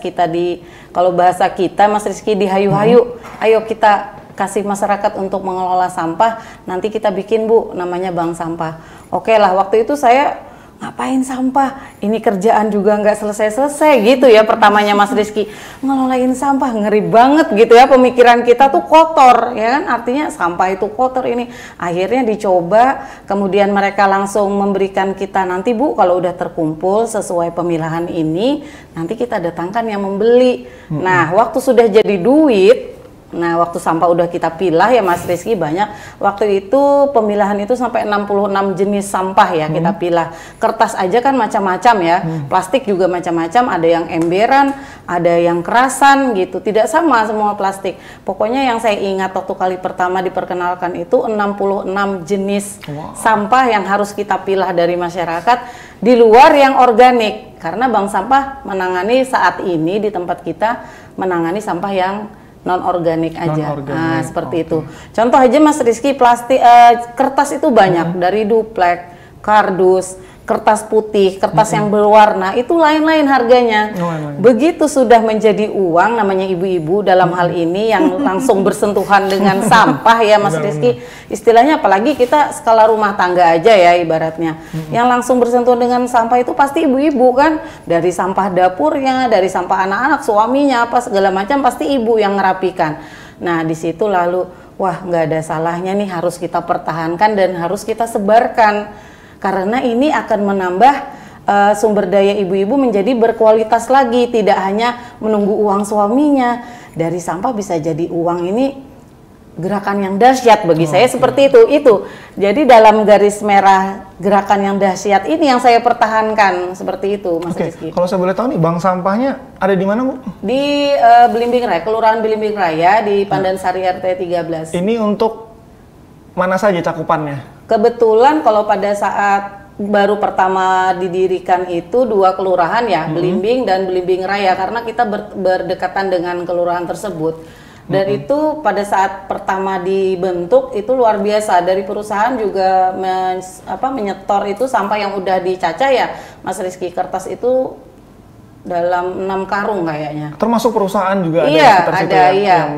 kita di kalau bahasa kita Mas Rizky dihayu-hayu, hmm. ayo kita kasih masyarakat untuk mengelola sampah, nanti kita bikin Bu namanya bank sampah. Oke okay lah waktu itu saya ngapain sampah ini kerjaan juga nggak selesai-selesai gitu ya pertamanya Mas Rizky ngelolain sampah ngeri banget gitu ya pemikiran kita tuh kotor ya kan artinya sampah itu kotor ini akhirnya dicoba kemudian mereka langsung memberikan kita nanti Bu kalau udah terkumpul sesuai pemilahan ini nanti kita datangkan yang membeli nah waktu sudah jadi duit Nah, waktu sampah udah kita pilah ya Mas Rizky banyak. Waktu itu pemilahan itu sampai 66 jenis sampah ya hmm. kita pilah. Kertas aja kan macam-macam ya. Hmm. Plastik juga macam-macam, ada yang emberan, ada yang kerasan gitu. Tidak sama semua plastik. Pokoknya yang saya ingat waktu kali pertama diperkenalkan itu 66 jenis wow. sampah yang harus kita pilah dari masyarakat di luar yang organik. Karena Bank Sampah menangani saat ini di tempat kita menangani sampah yang non organik aja. Non organic Nah, seperti okay. itu. Contoh aja Mas Rizky plastik uh, eh, kertas itu banyak hmm. dari duplek, kardus kertas putih, kertas -hmm. yang berwarna itu lain-lain harganya. Oh, Begitu sudah menjadi uang namanya ibu-ibu dalam -hmm. hal ini yang langsung bersentuhan dengan sampah ya Mas Rizky. Istilahnya apalagi kita skala rumah tangga aja ya ibaratnya. -hmm. Yang langsung bersentuhan dengan sampah itu pasti ibu-ibu kan dari sampah dapurnya, dari sampah anak-anak, suaminya apa segala macam pasti ibu yang merapikan. Nah, di situ lalu wah nggak ada salahnya nih harus kita pertahankan dan harus kita sebarkan karena ini akan menambah uh, sumber daya ibu-ibu menjadi berkualitas lagi, tidak hanya menunggu uang suaminya. Dari sampah bisa jadi uang ini gerakan yang dahsyat bagi oh, saya okay. seperti itu. Itu. Jadi dalam garis merah gerakan yang dahsyat ini yang saya pertahankan seperti itu, Mas okay. Rizky. Kalau saya boleh tahu nih, bank sampahnya ada di mana, Bu? Di uh, Belimbing Raya, Kelurahan Belimbing Raya di Pandan Pandansari RT 13. Ini untuk mana saja cakupannya? Kebetulan kalau pada saat baru pertama didirikan itu dua kelurahan ya, hmm. Belimbing dan Belimbing Raya karena kita ber, berdekatan dengan kelurahan tersebut. Dan hmm. itu pada saat pertama dibentuk itu luar biasa dari perusahaan juga men, apa menyetor itu sampah yang udah dicaca ya, Mas Rizky kertas itu dalam enam karung kayaknya. Termasuk perusahaan juga iya, ada ada, ya, iya.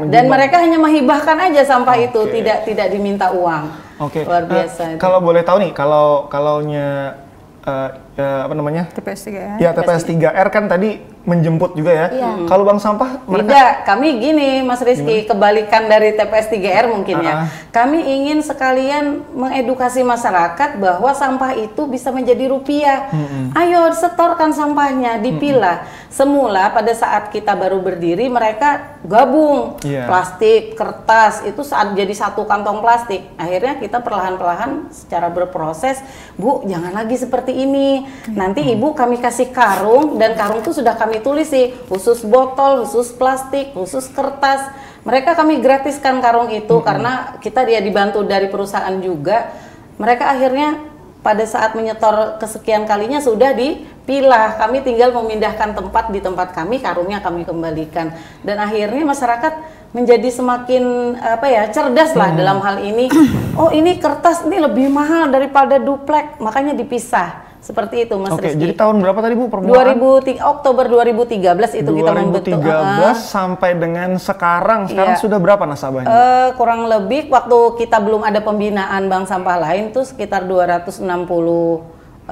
yang dan mereka hanya menghibahkan aja sampah okay. itu, tidak tidak diminta uang. Oke. Okay. Luar biasa. Uh, Kalau boleh tahu nih, kalau kalaunya uh, ya, apa namanya? TPS 3R. Ya, ya TPS 3R kan tadi menjemput juga ya. Iya. Hmm. Kalau bank Sampah mereka Tidak, kami gini Mas Rizky, Gimana? kebalikan dari TPS 3R mungkin uh -huh. ya. Ah. Kami ingin sekalian mengedukasi masyarakat bahwa sampah itu bisa menjadi rupiah. Hmm. Ayo setorkan sampahnya, dipilah. Hmm. Semula pada saat kita baru berdiri mereka gabung yeah. plastik, kertas itu saat jadi satu kantong plastik. Akhirnya kita perlahan-lahan secara berproses, Bu, jangan lagi seperti ini Nanti ibu kami kasih karung dan karung itu sudah kami tulis sih khusus botol, khusus plastik, khusus kertas. Mereka kami gratiskan karung itu hmm. karena kita dia dibantu dari perusahaan juga. Mereka akhirnya pada saat menyetor kesekian kalinya sudah dipilah. Kami tinggal memindahkan tempat di tempat kami, karungnya kami kembalikan. Dan akhirnya masyarakat menjadi semakin apa ya cerdas lah hmm. dalam hal ini. Oh ini kertas ini lebih mahal daripada duplek, makanya dipisah. Seperti itu Mas Oke, Rizky. jadi tahun berapa tadi Bu permulaan? 2000, Oktober 2013 itu 2013 kita membentuk. 2013 belas uh-uh. sampai dengan sekarang, sekarang iya. sudah berapa nasabahnya? Uh, kurang lebih waktu kita belum ada pembinaan bank sampah lain tuh sekitar 260 uh,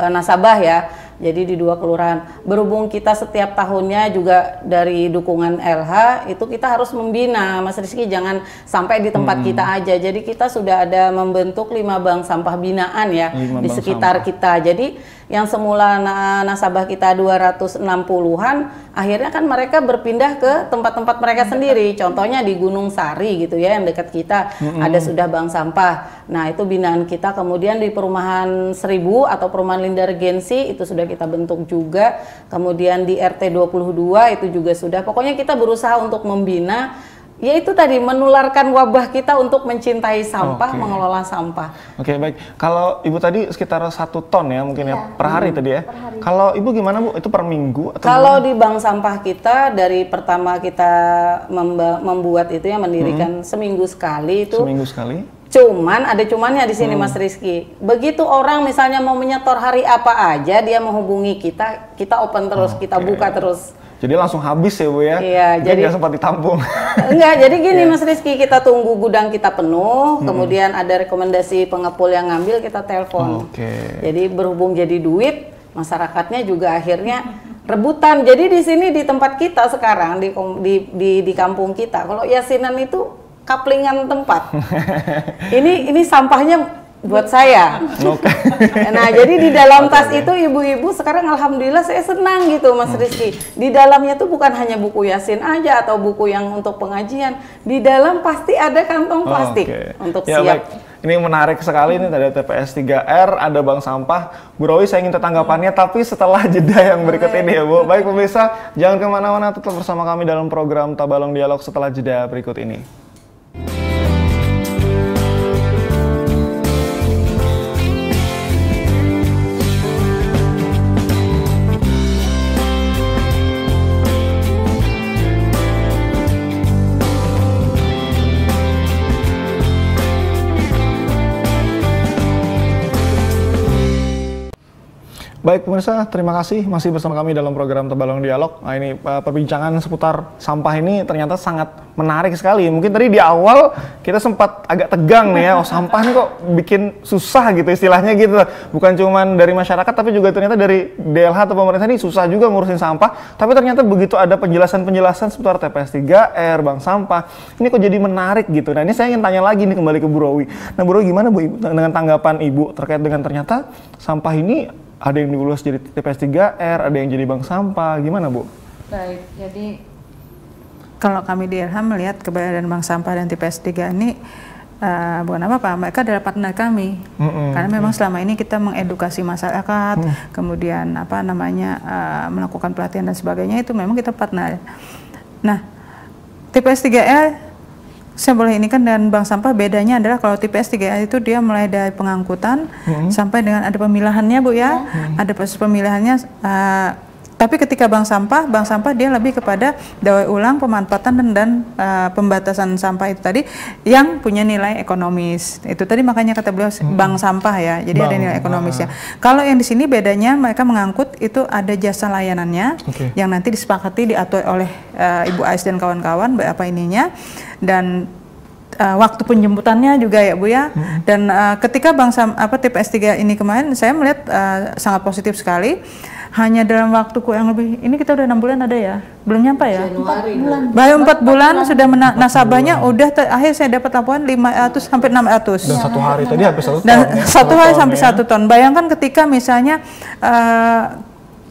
eh, nasabah ya. Jadi di dua kelurahan. Berhubung kita setiap tahunnya juga dari dukungan LH itu kita harus membina Mas Rizky jangan sampai di tempat hmm. kita aja. Jadi kita sudah ada membentuk lima bank sampah binaan ya lima di sekitar sampah. kita. Jadi yang semula nasabah kita 260-an akhirnya kan mereka berpindah ke tempat-tempat mereka hmm. sendiri. Contohnya di Gunung Sari gitu ya yang dekat kita hmm. ada sudah bank sampah. Nah, itu binaan kita kemudian di perumahan Seribu atau perumahan Lindar Gensi itu sudah kita bentuk juga. Kemudian di RT 22 itu juga sudah. Pokoknya kita berusaha untuk membina yaitu tadi menularkan wabah kita untuk mencintai sampah, okay. mengelola sampah. Oke okay, baik. Kalau ibu tadi sekitar satu ton ya mungkin ya, ya per hari hmm, tadi ya. Kalau ibu gimana bu? Itu per minggu? Atau Kalau di bank sampah kita dari pertama kita membuat itu ya mendirikan hmm. seminggu sekali itu. Seminggu sekali Cuman ada cumannya di sini hmm. Mas Rizky. Begitu orang misalnya mau menyetor hari apa aja dia menghubungi kita, kita open terus, okay. kita buka terus. Jadi langsung habis ya Bu ya? Iya. jadi nggak sempat ditampung. Enggak, jadi gini yeah. Mas Rizky, kita tunggu gudang kita penuh, hmm. kemudian ada rekomendasi pengepul yang ngambil kita telepon. Oke. Okay. Jadi berhubung jadi duit, masyarakatnya juga akhirnya rebutan. Jadi di sini di tempat kita sekarang di di di, di kampung kita, kalau yasinan itu kaplingan tempat. ini ini sampahnya buat saya. Nah, jadi di dalam tas itu ibu-ibu sekarang alhamdulillah saya senang gitu Mas hmm. Rizky. Di dalamnya tuh bukan hanya buku Yasin aja atau buku yang untuk pengajian. Di dalam pasti ada kantong plastik okay. untuk ya, siap. Baik. Ini menarik sekali ini Ada TPS 3R ada bank sampah. Bu Rowi saya ingin tanggapannya tapi setelah jeda yang berikut ini ya Bu. Baik pemirsa, jangan kemana-mana tetap bersama kami dalam program Tabalong Dialog setelah jeda berikut ini. Baik pemirsa, terima kasih masih bersama kami dalam program Tebalong Dialog. Nah ini eh, perbincangan seputar sampah ini ternyata sangat menarik sekali. Mungkin tadi di awal kita sempat agak tegang nih ya, oh sampah ini kok bikin susah gitu istilahnya gitu. Bukan cuman dari masyarakat tapi juga ternyata dari DLH atau pemerintah ini susah juga ngurusin sampah. Tapi ternyata begitu ada penjelasan-penjelasan seputar TPS 3R, bank sampah, ini kok jadi menarik gitu. Nah ini saya ingin tanya lagi nih kembali ke Bu Rowi. Nah Bu Rowi gimana Bu dengan tanggapan Ibu terkait dengan ternyata sampah ini ada yang diulas jadi TPS 3R, ada yang jadi bank sampah, gimana Bu? Baik, jadi kalau kami di Ilham melihat keberadaan bank sampah dan TPS 3 ini uh, bukan apa-apa, mereka adalah partner kami. Mm-hmm. Karena memang selama ini kita mengedukasi masyarakat, mm. kemudian apa namanya uh, melakukan pelatihan dan sebagainya itu memang kita partner. Nah, TPS 3R saya boleh ini kan dan bank sampah bedanya adalah kalau TPS 3A itu dia mulai dari pengangkutan hmm. sampai dengan ada pemilahannya Bu ya. Hmm. Ada proses pemilahannya uh, eh, tapi ketika bank sampah, bank sampah dia lebih kepada daur ulang, pemanfaatan dan, dan uh, pembatasan sampah itu tadi yang punya nilai ekonomis. Itu tadi makanya kata beliau hmm. bank sampah ya. Jadi bank. ada nilai ekonomisnya. Ah. Kalau yang di sini bedanya mereka mengangkut itu ada jasa layanannya okay. yang nanti disepakati diatur oleh uh, Ibu Ais dan kawan-kawan berapa ininya dan uh, waktu penjemputannya juga ya Bu ya. Hmm. Dan uh, ketika bank apa TPS 3 ini kemarin saya melihat uh, sangat positif sekali hanya dalam waktu yang lebih ini kita udah enam bulan ada ya belum nyampe ya Januari, baru empat bulan, sudah mena- nasabahnya bulan. udah ter- akhir saya dapat laporan lima 500 sampai 600 dan satu hari tadi hampir satu dan ton, ya, satu hari sampai ya. satu ton bayangkan ketika misalnya eh,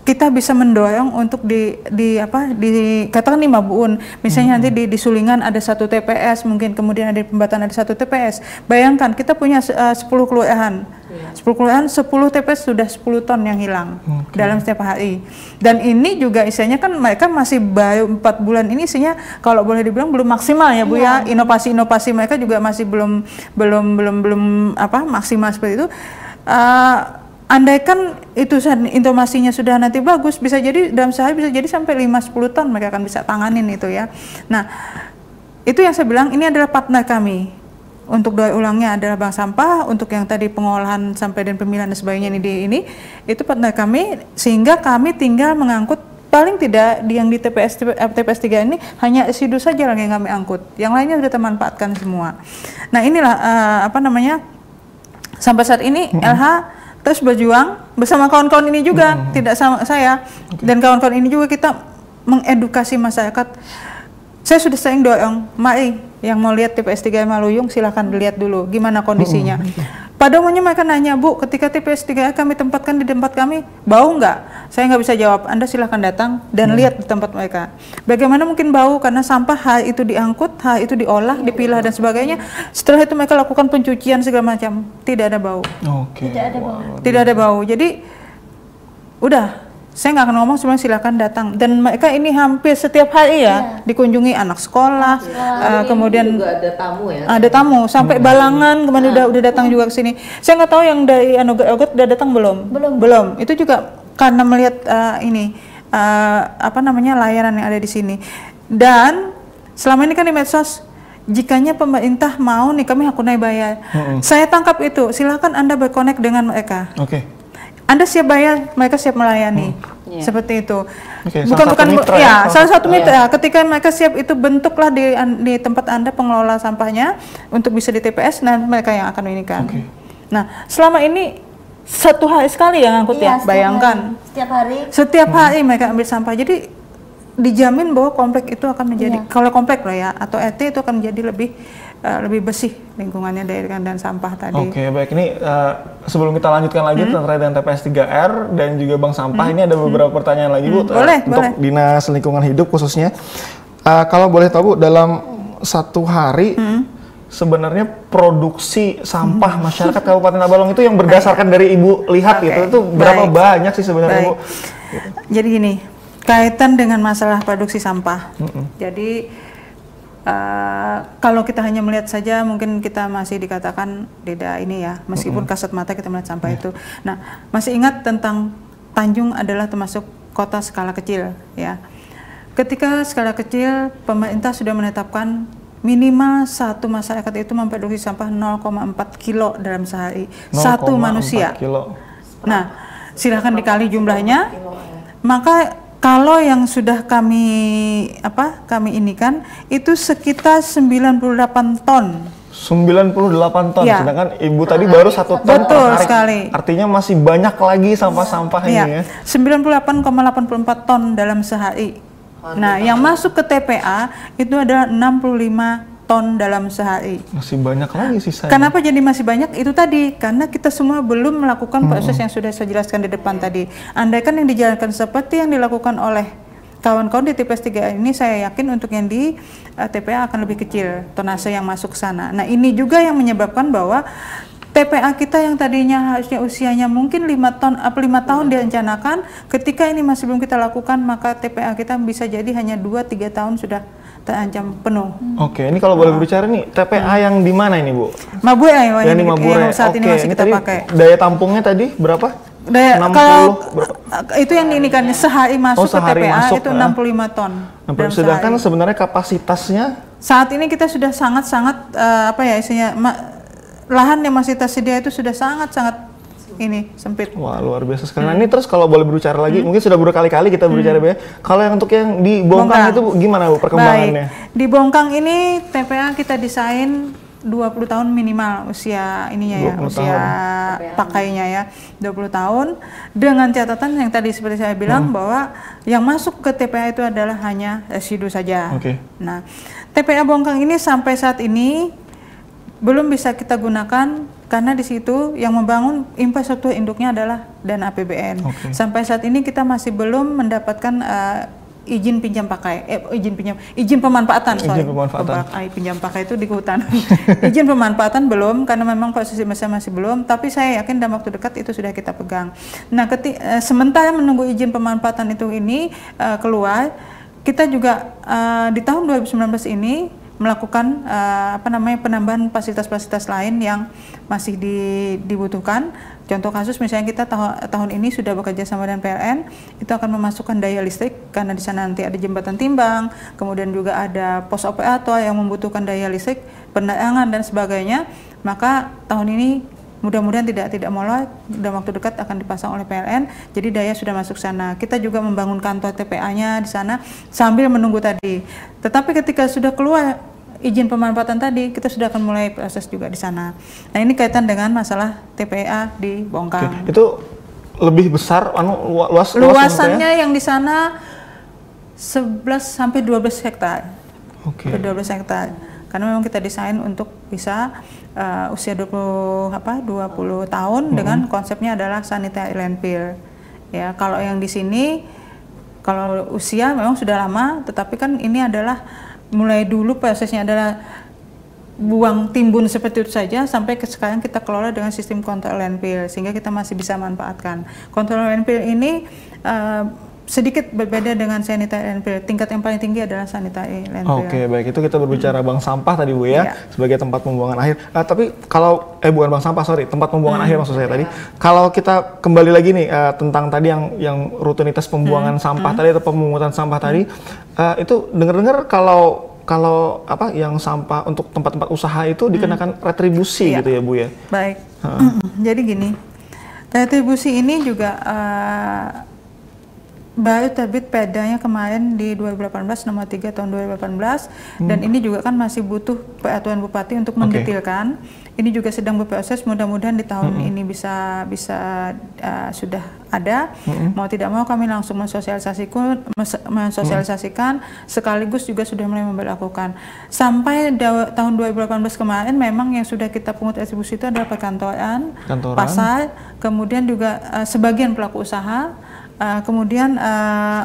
kita bisa mendoyong untuk di di apa dikatakan di Mabuun misalnya -hmm. nanti di, di Sulingan ada satu TPS mungkin kemudian ada di ada satu TPS bayangkan kita punya eh, uh, 10 kelurahan yeah. Iya. 10 kelurahan 10 TPS sudah 10 ton yang hilang okay. dalam setiap hari dan ini juga isinya kan mereka masih baru empat bulan ini isinya kalau boleh dibilang belum maksimal ya Bu ya iya. inovasi-inovasi mereka juga masih belum belum belum belum apa maksimal seperti itu uh, andaikan itu intomasinya sudah nanti bagus bisa jadi dalam sehari bisa jadi sampai 5 10 ton mereka akan bisa tanganin itu ya. Nah, itu yang saya bilang ini adalah partner kami. Untuk doa ulangnya adalah bank sampah, untuk yang tadi pengolahan sampai dan pemilihan dan sebagainya ini ini itu partner kami sehingga kami tinggal mengangkut paling tidak di yang di TPS TPS 3 ini hanya sidu saja yang kami angkut. Yang lainnya sudah termanfaatkan semua. Nah, inilah uh, apa namanya? Sampai saat ini mm -hmm. LH terus berjuang bersama kawan-kawan ini juga hmm. tidak sama saya okay. dan kawan-kawan ini juga kita mengedukasi masyarakat saya sudah sering doang. Mai yang mau lihat TPS 3 Maluyung silahkan dilihat dulu gimana kondisinya hmm. Pada umumnya mereka nanya, Bu, ketika TPS 3 kami tempatkan di tempat kami, bau nggak? Saya nggak bisa jawab. Anda silahkan datang dan hmm. lihat di tempat mereka. Bagaimana mungkin bau? Karena sampah H itu diangkut, H itu diolah, iya, dipilah iya. dan sebagainya. Setelah itu mereka lakukan pencucian segala macam. Tidak ada bau. Okay. Tidak ada bau. Tidak ada bau. Jadi, udah saya nggak akan ngomong cuma silakan datang dan mereka ini hampir setiap hari ya, ya. dikunjungi anak sekolah ya, uh, kemudian juga ada tamu ya ada tamu sampai hmm. balangan kemarin nah. udah udah datang hmm. juga ke sini saya nggak tahu yang dari Ogut udah datang belum belum belum itu juga karena melihat uh, ini uh, apa namanya layanan yang ada di sini dan selama ini kan di medsos jikanya pemerintah mau nih kami hakunai bayar. -hmm. Saya tangkap itu. Silakan Anda berkonek dengan mereka. Oke. Okay. Anda siap bayar, mereka siap melayani. Hmm. Yeah. Seperti itu. Okay, bukan bukan mitra, ya, ya salah satu mitra. Ya. Ketika mereka siap itu bentuklah di di tempat Anda pengelola sampahnya untuk bisa di TPS dan mereka yang akan ini kan. Okay. Nah, selama ini satu hari sekali yang angkut iya, ya, bayangkan. Setiap hari. Setiap hmm. hari mereka ambil sampah. Jadi dijamin bahwa komplek itu akan menjadi iya. kalau komplek lah ya atau RT e itu akan menjadi lebih Eh, lebih bersih lingkungannya dari dan sampah tadi. Oke, okay, baik. Ini uh, sebelum kita lanjutkan lagi hmm? terkait dengan TPS 3R dan juga Bank Sampah, hmm? ini ada beberapa hmm? pertanyaan lagi, Bu. Hmm? Boleh, uh, boleh. Untuk Dinas Lingkungan Hidup khususnya. Uh, kalau boleh tahu, Bu, dalam satu hari hmm? sebenarnya produksi sampah hmm. masyarakat Kabupaten Abalong itu yang berdasarkan dari Ibu lihat okay. gitu, itu berapa Baik. banyak sih sebenarnya, Baik. Bu? Jadi gini, kaitan dengan masalah produksi sampah. Mm Jadi Eh, kalau kita hanya melihat saja mungkin kita masih dikatakan tidak ini ya meskipun kasat mata kita melihat sampah yeah. itu. Nah masih ingat tentang Tanjung adalah termasuk kota skala kecil ya. Ketika skala kecil pemerintah sudah menetapkan minimal satu masyarakat itu memproduksi sampah 0,4 kilo dalam sehari satu manusia. Kilo. Nah silahkan dikali jumlahnya ya. maka kalau yang sudah kami apa kami ini kan itu sekitar 98 ton 98 ton ya. sedangkan ibu tadi ah, baru satu ton betul sekali artinya masih banyak lagi sampah-sampah ya. ini ya 98,84 ton dalam sehari nah yang masuk ke TPA itu adalah 65 ton dalam sehari. Masih banyak lagi sisa. Kenapa jadi masih banyak? Itu tadi karena kita semua belum melakukan proses hmm. yang sudah saya jelaskan di depan tadi. Andaikan yang dijalankan seperti yang dilakukan oleh kawan-kawan di TPS 3 ini saya yakin untuk yang di uh, eh, TPA akan lebih kecil tonase yang masuk sana. Nah, ini juga yang menyebabkan bahwa TPA kita yang tadinya harusnya usianya mungkin 5 ton atau 5 tahun direncanakan ketika ini masih belum kita lakukan maka TPA kita bisa jadi hanya 2 3 tahun sudah terancam penuh. Oke, ini kalau boleh berbicara nih TPA hmm. yang di mana ini Bu? Mabure yang, yang yang, Yang saat Oke, ini masih ini kita pakai. Daya tampungnya tadi berapa? Daya, 60 kalau berapa? Eh, itu yang ini kan sehari masuk oh, sehari ke TPA masuk, itu ya. enam puluh lima ton. Sedangkan sehari. sebenarnya kapasitasnya saat ini kita sudah sangat-sangat uh, apa ya isinya lahan yang masih tersedia itu sudah sangat-sangat ini sempit. Wah luar biasa sekali. Nah hmm. ini terus kalau boleh berbicara lagi, hmm. mungkin sudah berkali-kali kita hmm. berbicara hmm. ya. Kalau yang untuk yang di Bongkang, itu gimana bu perkembangannya? Di Bongkang ini TPA kita desain 20 tahun minimal usia ininya ya, usia tahun. pakainya ya, 20 tahun dengan catatan yang tadi seperti saya bilang hmm. bahwa yang masuk ke TPA itu adalah hanya residu saja. Okay. Nah, TPA Bongkang ini sampai saat ini belum bisa kita gunakan karena di situ yang membangun infrastruktur induknya adalah dana APBN. Okay. Sampai saat ini kita masih belum mendapatkan uh, izin pinjam pakai, eh, izin pinjam, izin pemanfaatan, sorry. Izin pemanfaatan. Ay, pinjam pakai itu di hutan. izin pemanfaatan belum, karena memang posisi masa masih belum. Tapi saya yakin dalam waktu dekat itu sudah kita pegang. Nah, keti uh, sementara menunggu izin pemanfaatan itu ini uh, keluar, kita juga uh, di tahun 2019 ini melakukan uh, apa namanya penambahan fasilitas-fasilitas lain yang masih di, dibutuhkan. Contoh kasus misalnya kita tahu, tahun ini sudah bekerja sama dengan PLN, itu akan memasukkan daya listrik karena di sana nanti ada jembatan timbang, kemudian juga ada pos atau yang membutuhkan daya listrik, pendanaan dan sebagainya. Maka tahun ini mudah-mudahan tidak tidak molor dalam waktu dekat akan dipasang oleh PLN. Jadi daya sudah masuk sana. Kita juga membangun kantor TPA-nya di sana sambil menunggu tadi. Tetapi ketika sudah keluar izin pemanfaatan tadi, kita sudah akan mulai proses juga di sana. Nah, ini kaitan dengan masalah TPA di Bongkang. Oke. Itu lebih besar anu luas, luas luasannya yang di sana 11 sampai 12 hektar. Oke. Okay. 12 hektar karena memang kita desain untuk bisa uh, usia 20 apa 20 tahun hmm. dengan konsepnya adalah sanitary landfill. Ya, kalau yang di sini kalau usia memang sudah lama, tetapi kan ini adalah mulai dulu prosesnya adalah buang timbun seperti itu saja sampai ke sekarang kita kelola dengan sistem kontrol landfill sehingga kita masih bisa manfaatkan kontrol landfill ini uh, sedikit berbeda dengan sanitary landfill. Tingkat yang paling tinggi adalah sanitary landfill. Oke, okay, baik. Itu kita berbicara hmm. bank sampah tadi Bu ya, yeah. sebagai tempat pembuangan akhir. Uh, tapi kalau eh bukan bank sampah, sorry, tempat pembuangan hmm. akhir maksud saya yeah. tadi. Iya. Kalau kita kembali lagi nih uh, tentang tadi yang yang rutinitas pembuangan hmm. sampah hmm. tadi atau pemungutan sampah hmm. tadi, uh, eh, itu dengar-dengar kalau kalau apa yang sampah untuk tempat-tempat usaha itu hmm. dikenakan retribusi yeah. gitu ya Bu ya. Baik. Uh. Jadi gini, retribusi ini juga uh, baru terbit pedanya kemarin di 2018 nomor 3 tahun 2018 hmm. dan ini juga kan masih butuh peraturan bupati untuk mendetilkan. Okay. Ini juga sedang berproses mudah-mudahan di tahun hmm. ini bisa bisa uh, sudah ada. Hmm. Mau tidak mau kami langsung mensosialisasikan mensosialisasikan hmm. sekaligus juga sudah mulai memperlakukan. Sampai tahun 2018 kemarin memang yang sudah kita pungut distribusi itu adalah perkantoran, Kantoran. pasar, kemudian juga uh, sebagian pelaku usaha Eh, kemudian uh,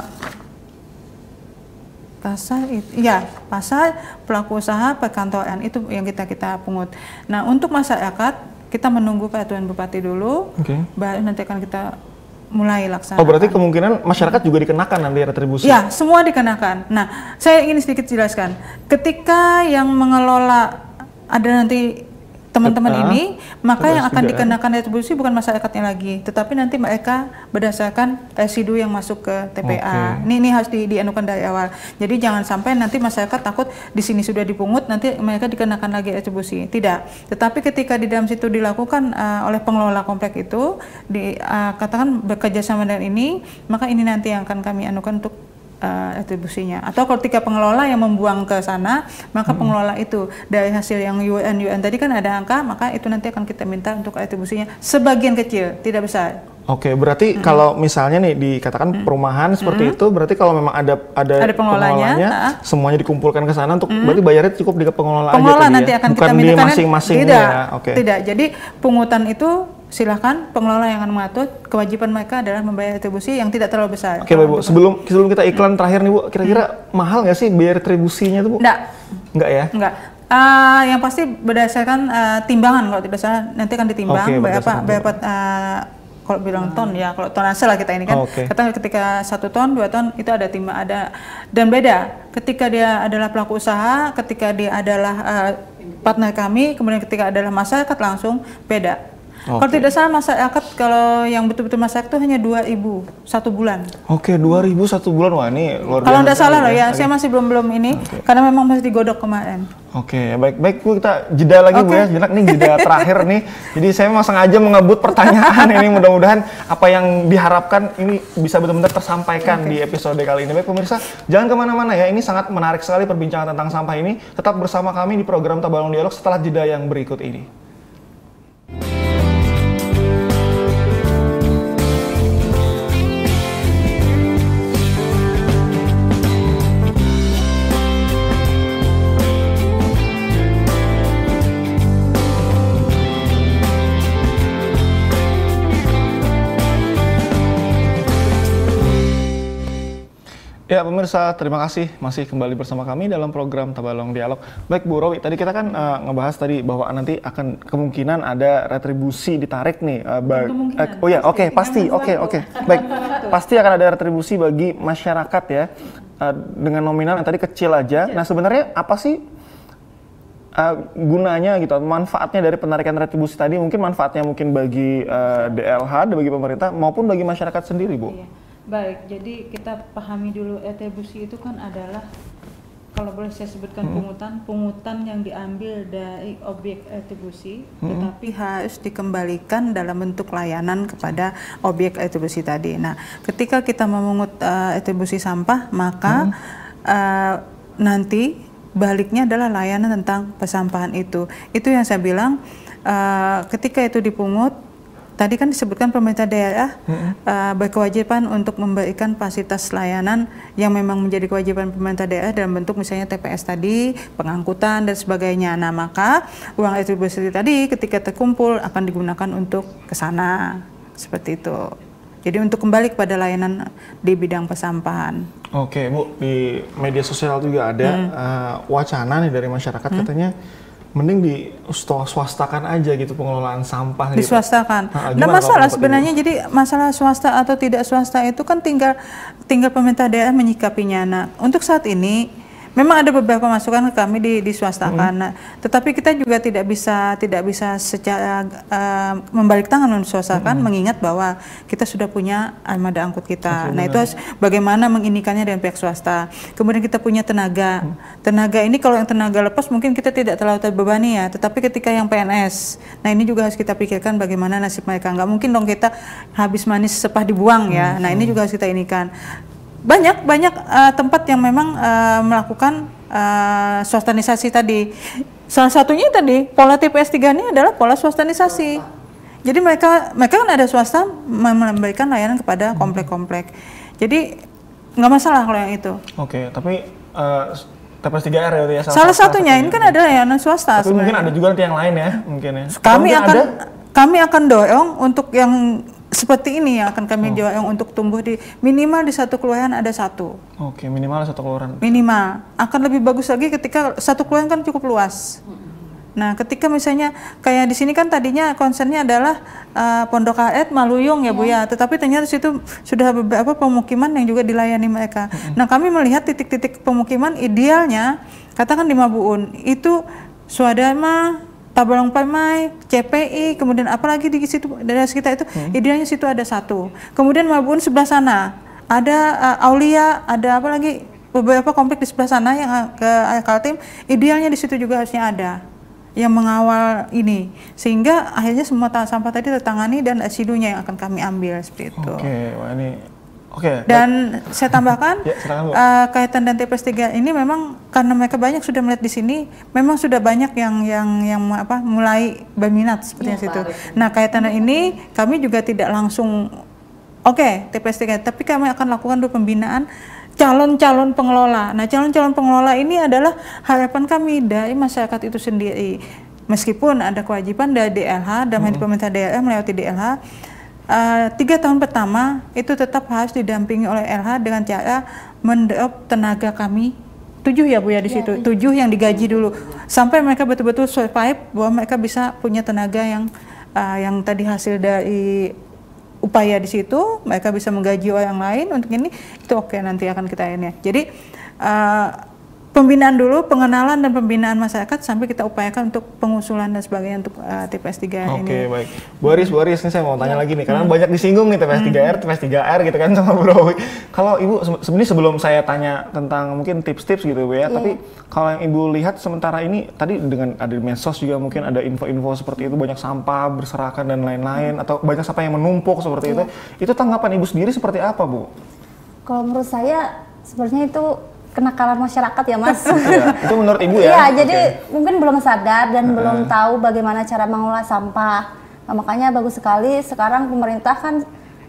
pasar itu ya pasar pelaku usaha perkantoran itu yang kita kita pungut. Nah untuk masyarakat kita menunggu peraturan bupati dulu, okay. baru nanti akan kita mulai laksanakan. Oh berarti kemungkinan masyarakat juga dikenakan nanti retribusi? Ya semua dikenakan. Nah saya ingin sedikit jelaskan, ketika yang mengelola ada nanti teman-teman ini, maka yang akan dikenakan retribusi bukan masyarakatnya lagi, tetapi nanti mereka berdasarkan residu yang masuk ke TPA. Okay. Ini ini harus dianukan dari awal. Jadi jangan sampai nanti masyarakat takut di sini sudah dipungut, nanti mereka dikenakan lagi retribusi. Tidak. Tetapi ketika di dalam situ dilakukan uh, oleh pengelola komplek itu, dikatakan eh, uh, bekerja sama dengan ini, maka ini nanti yang akan kami anukan untuk uh, eh, atribusinya. Atau ketika pengelola yang membuang ke sana, maka hmm. pengelola itu dari hasil yang UN UN tadi kan ada angka, maka itu nanti akan kita minta untuk atribusinya sebagian kecil, tidak besar. Oke, berarti hmm. kalau misalnya nih dikatakan hmm. perumahan hmm. seperti hmm. itu, berarti kalau memang ada ada, ada pengelolanya, pengelolanya semuanya dikumpulkan ke sana untuk hmm. berarti bayarnya cukup di pengelola, pengelola aja ya? nanti ya? akan Bukan kita minta kan? masing-masing tidak, ya. Okay. tidak. Jadi pungutan itu silahkan pengelola yang akan mengatur kewajiban mereka adalah membayar retribusi yang tidak terlalu besar. Oke, okay, Bu. Sebelum sebelum kita iklan hmm. terakhir nih, Bu, kira-kira hmm. mahal nggak sih biaya retribusinya itu, Bu? Nggak, nggak ya? Nggak. Uh, yang pasti berdasarkan uh, timbangan kalau tidak salah nanti akan ditimbang okay, berapa berapa uh, kalau bilang ton ya kalau ton lah kita ini kan okay. kata ketika satu ton dua ton itu ada timba ada dan beda ketika dia adalah pelaku usaha ketika dia adalah uh, partner kami kemudian ketika adalah masyarakat langsung beda Okay. Kalau tidak salah masyarakat kalau yang betul-betul masyarakat itu hanya dua 2000 satu bulan. Oke, okay, 2000 satu bulan. Wah, ini luar biasa. Kalau tidak salah loh ya, ya. saya masih belum-belum ini okay. karena memang masih digodok kemarin. Oke, okay, baik-baik Bu kita jeda lagi okay. Bu ya. Jenak nih jeda terakhir nih. Jadi saya memang sengaja mengebut pertanyaan ini mudah-mudahan apa yang diharapkan ini bisa benar-benar tersampaikan okay. di episode kali ini. Baik pemirsa, jangan kemana-mana ya. Ini sangat menarik sekali perbincangan tentang sampah ini. Tetap bersama kami di program Tabalong Dialog setelah jeda yang berikut ini. Ya pemirsa, terima kasih masih kembali bersama kami dalam program Tabalong Dialog. Baik Bu Rowi, tadi kita kan uh, ngebahas tadi bahwa nanti akan kemungkinan ada retribusi ditarik nih. Uh, bag, uh, oh ya, oke pasti, oke okay, oke. Okay. Baik, pasti akan ada retribusi bagi masyarakat ya uh, dengan nominal yang tadi kecil aja. Iya. Nah sebenarnya apa sih uh, gunanya gitu manfaatnya dari penarikan retribusi tadi mungkin manfaatnya mungkin bagi uh, DLH bagi pemerintah maupun bagi masyarakat sendiri bu. Iya. Baik, jadi kita pahami dulu etebusi itu kan adalah kalau boleh saya sebutkan hmm. pungutan, pungutan yang diambil dari objek retribusi, hmm. tetapi harus dikembalikan dalam bentuk layanan kepada objek retribusi tadi. Nah, ketika kita memungut uh, eh, retribusi sampah, maka hmm. uh, nanti baliknya adalah layanan tentang pesampahan itu. Itu yang saya bilang, uh, ketika itu dipungut tadi kan disebutkan pemerintah daerah hmm. uh, eh, berkewajiban untuk memberikan fasilitas layanan yang memang menjadi kewajiban pemerintah daerah dalam bentuk misalnya TPS tadi, pengangkutan dan sebagainya. Nah, maka uang retribusi tadi ketika terkumpul akan digunakan untuk ke sana. Seperti itu. Jadi untuk kembali kepada layanan di bidang pesampahan. Oke, Bu, di media sosial juga ada hmm. uh, wacana nih dari masyarakat hmm. katanya mending di swastakan aja gitu pengelolaan sampah. swastakan. Gitu. Nah, nah masalah sebenarnya ini? jadi masalah swasta atau tidak swasta itu kan tinggal tinggal pemerintah daerah menyikapinya. Nah untuk saat ini Memang ada beberapa masukan ke kami di, di swasta hmm. karena tetapi kita juga tidak bisa tidak bisa secara uh, membalik tangan swasta hmm. mengingat bahwa kita sudah punya armada angkut kita. Okay, nah, itu harus bagaimana menginikannya dengan pihak swasta. Kemudian kita punya tenaga. Hmm. Tenaga ini kalau yang tenaga lepas mungkin kita tidak terlalu terbebani ya, tetapi ketika yang PNS. Nah, ini juga harus kita pikirkan bagaimana nasib mereka. Enggak mungkin dong kita habis manis sepah dibuang ya. Hmm, nah, ini hmm. juga harus kita inikan banyak banyak uh, tempat yang memang uh, melakukan uh, swastanisasi tadi. Salah satunya tadi pola TPS S3 ini adalah pola swastanisasi. Jadi mereka mereka kan ada swasta memberikan layanan kepada komplek-komplek. Jadi nggak masalah kalau yang itu. Oke, okay, tapi uh, TPS 3R ya salah, salah satunya ini kan ada layanan swasta. Tapi sebenarnya. mungkin ada juga nanti yang lain ya mungkin ya. Kami akan ada? kami akan dorong untuk yang seperti ini yang akan kami oh. yang untuk tumbuh di minimal di satu kelurahan ada satu. Oke, okay, minimal satu kelurahan. Minimal. Akan lebih bagus lagi ketika satu kelurahan kan cukup luas. Nah, ketika misalnya kayak di sini kan tadinya concernnya adalah uh, Pondok Aet Maluyung ya Bu iya. ya, tetapi ternyata situ sudah beberapa pemukiman yang juga dilayani mereka. Nah, kami melihat titik-titik pemukiman idealnya katakan di Mabuun itu swadharma Tabalong Permai, CPI, kemudian apalagi di situ dari sekitar itu, hmm. idealnya situ ada satu. Kemudian Mabun sebelah sana ada uh, Aulia, ada apa lagi beberapa komplek di sebelah sana yang eh, ke Kaltim, idealnya di situ juga harusnya ada yang mengawal ini sehingga akhirnya semua sampah tadi tertangani dan residunya yang akan kami ambil seperti itu. Oke, okay, ini Oke. Okay, dan baik. saya tambahkan ya, uh, kaitan dan TPS 3 ini memang karena mereka banyak sudah melihat di sini, memang sudah banyak yang yang yang apa mulai berminat seperti ya, itu. Nah, kaitan ya. ini kami juga tidak langsung oke okay, TPS 3, tapi kami akan lakukan dulu pembinaan calon-calon pengelola. Nah, calon-calon pengelola ini adalah harapan kami dari masyarakat itu sendiri. Meskipun ada kewajiban dari DLH, dan hmm. pemerintah DLH melewati DLH, Eh, tiga tahun pertama itu tetap harus didampingi oleh LH dengan cara mendrop tenaga kami tujuh ya bu ya di ya, situ tujuh yang digaji dulu sampai mereka betul-betul survive bahwa mereka bisa punya tenaga yang uh, yang tadi hasil dari upaya di situ mereka bisa menggaji orang lain untuk ini itu oke nanti akan kita ini jadi uh, pembinaan dulu, pengenalan dan pembinaan masyarakat sampai kita upayakan untuk pengusulan dan sebagainya untuk uh, TPS 3R Oke, baik. Bu Aris, Bu Aris, ini saya mau tanya ya. lagi nih, karena hmm. banyak disinggung nih TPS 3R, hmm. TPS 3R gitu kan sama Bro. Kalau Ibu, sebenarnya sebelum saya tanya tentang mungkin tips-tips gitu Bu ya, yeah. tapi kalau yang Ibu lihat sementara ini, tadi dengan ada mensos medsos juga mungkin ada info-info seperti itu, banyak sampah berserakan dan lain-lain, hmm. atau banyak sampah yang menumpuk seperti yeah. itu, itu tanggapan Ibu sendiri seperti apa Bu? Kalau menurut saya, sebenarnya itu kenakalan masyarakat ya mas. ya, itu menurut ibu ya? Iya, jadi okay. mungkin belum sadar dan hmm. belum tahu bagaimana cara mengolah sampah. Nah, makanya bagus sekali sekarang pemerintah kan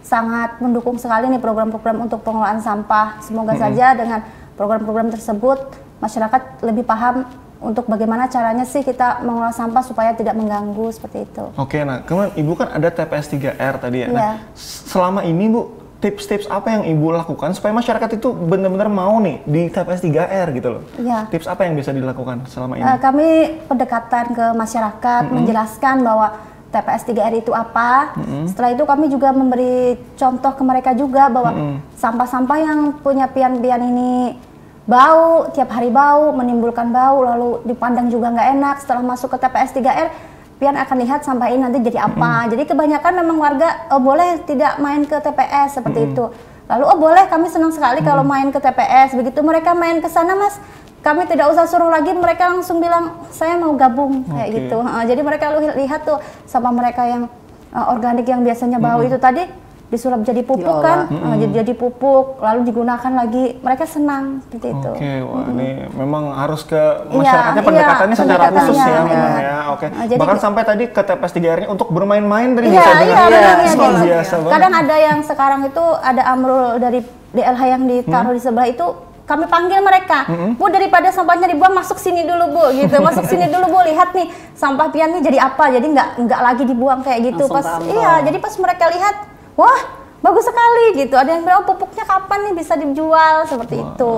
sangat mendukung sekali nih program-program untuk pengelolaan sampah. Semoga hmm. saja dengan program-program tersebut masyarakat lebih paham untuk bagaimana caranya sih kita mengolah sampah supaya tidak mengganggu seperti itu. Oke, nah kemudian ibu kan ada TPS 3R tadi ya. Yeah. Nah, iya. selama ini bu tips-tips apa yang ibu lakukan supaya masyarakat itu benar-benar mau nih di TPS 3R gitu loh. Ya. Tips apa yang bisa dilakukan selama ini? Uh, kami pendekatan ke masyarakat mm -hmm. menjelaskan bahwa TPS 3R itu apa. Mm -hmm. Setelah itu kami juga memberi contoh ke mereka juga bahwa mm -hmm. sampah-sampah yang punya pian-pian ini bau tiap hari bau menimbulkan bau lalu dipandang juga nggak enak setelah masuk ke TPS 3R pian akan lihat sampah ini nanti jadi apa. Mm. Jadi kebanyakan memang warga oh, boleh tidak main ke TPS seperti mm. itu. Lalu oh boleh kami senang sekali mm. kalau hmm. main ke TPS. Begitu mereka main ke sana Mas, kami tidak usah suruh lagi mereka langsung bilang saya mau gabung kayak gitu. Uh, jadi mereka lihat tuh sama mereka yang uh, organik yang biasanya bau mm. itu tadi disulap jadi pupuk kan, mm -hmm. jadi pupuk, lalu digunakan lagi, mereka senang seperti itu. Oke, okay, mm -hmm. ini memang harus ke iya, masyarakatnya iya, pendekatannya iya, secara pendekatannya, khusus ya, ya. iya. ya. Oke. Okay. Nah, Bahkan gitu. sampai tadi ke TPS 3R-nya untuk bermain-main tadi iya, bisa iya, Iya, iya, iya, iya. Biasa Kadang ada yang sekarang itu ada Amrul dari DLH yang ditaruh hmm. di sebelah itu kami panggil mereka, mm -hmm. bu daripada sampahnya dibuang masuk sini dulu bu, gitu masuk sini dulu bu lihat nih sampah pian nih jadi apa, jadi nggak nggak lagi dibuang kayak gitu Langsung pas iya jadi pas mereka lihat wah bagus sekali gitu. Ada yang bilang oh, pupuknya kapan nih bisa dijual seperti wah. itu.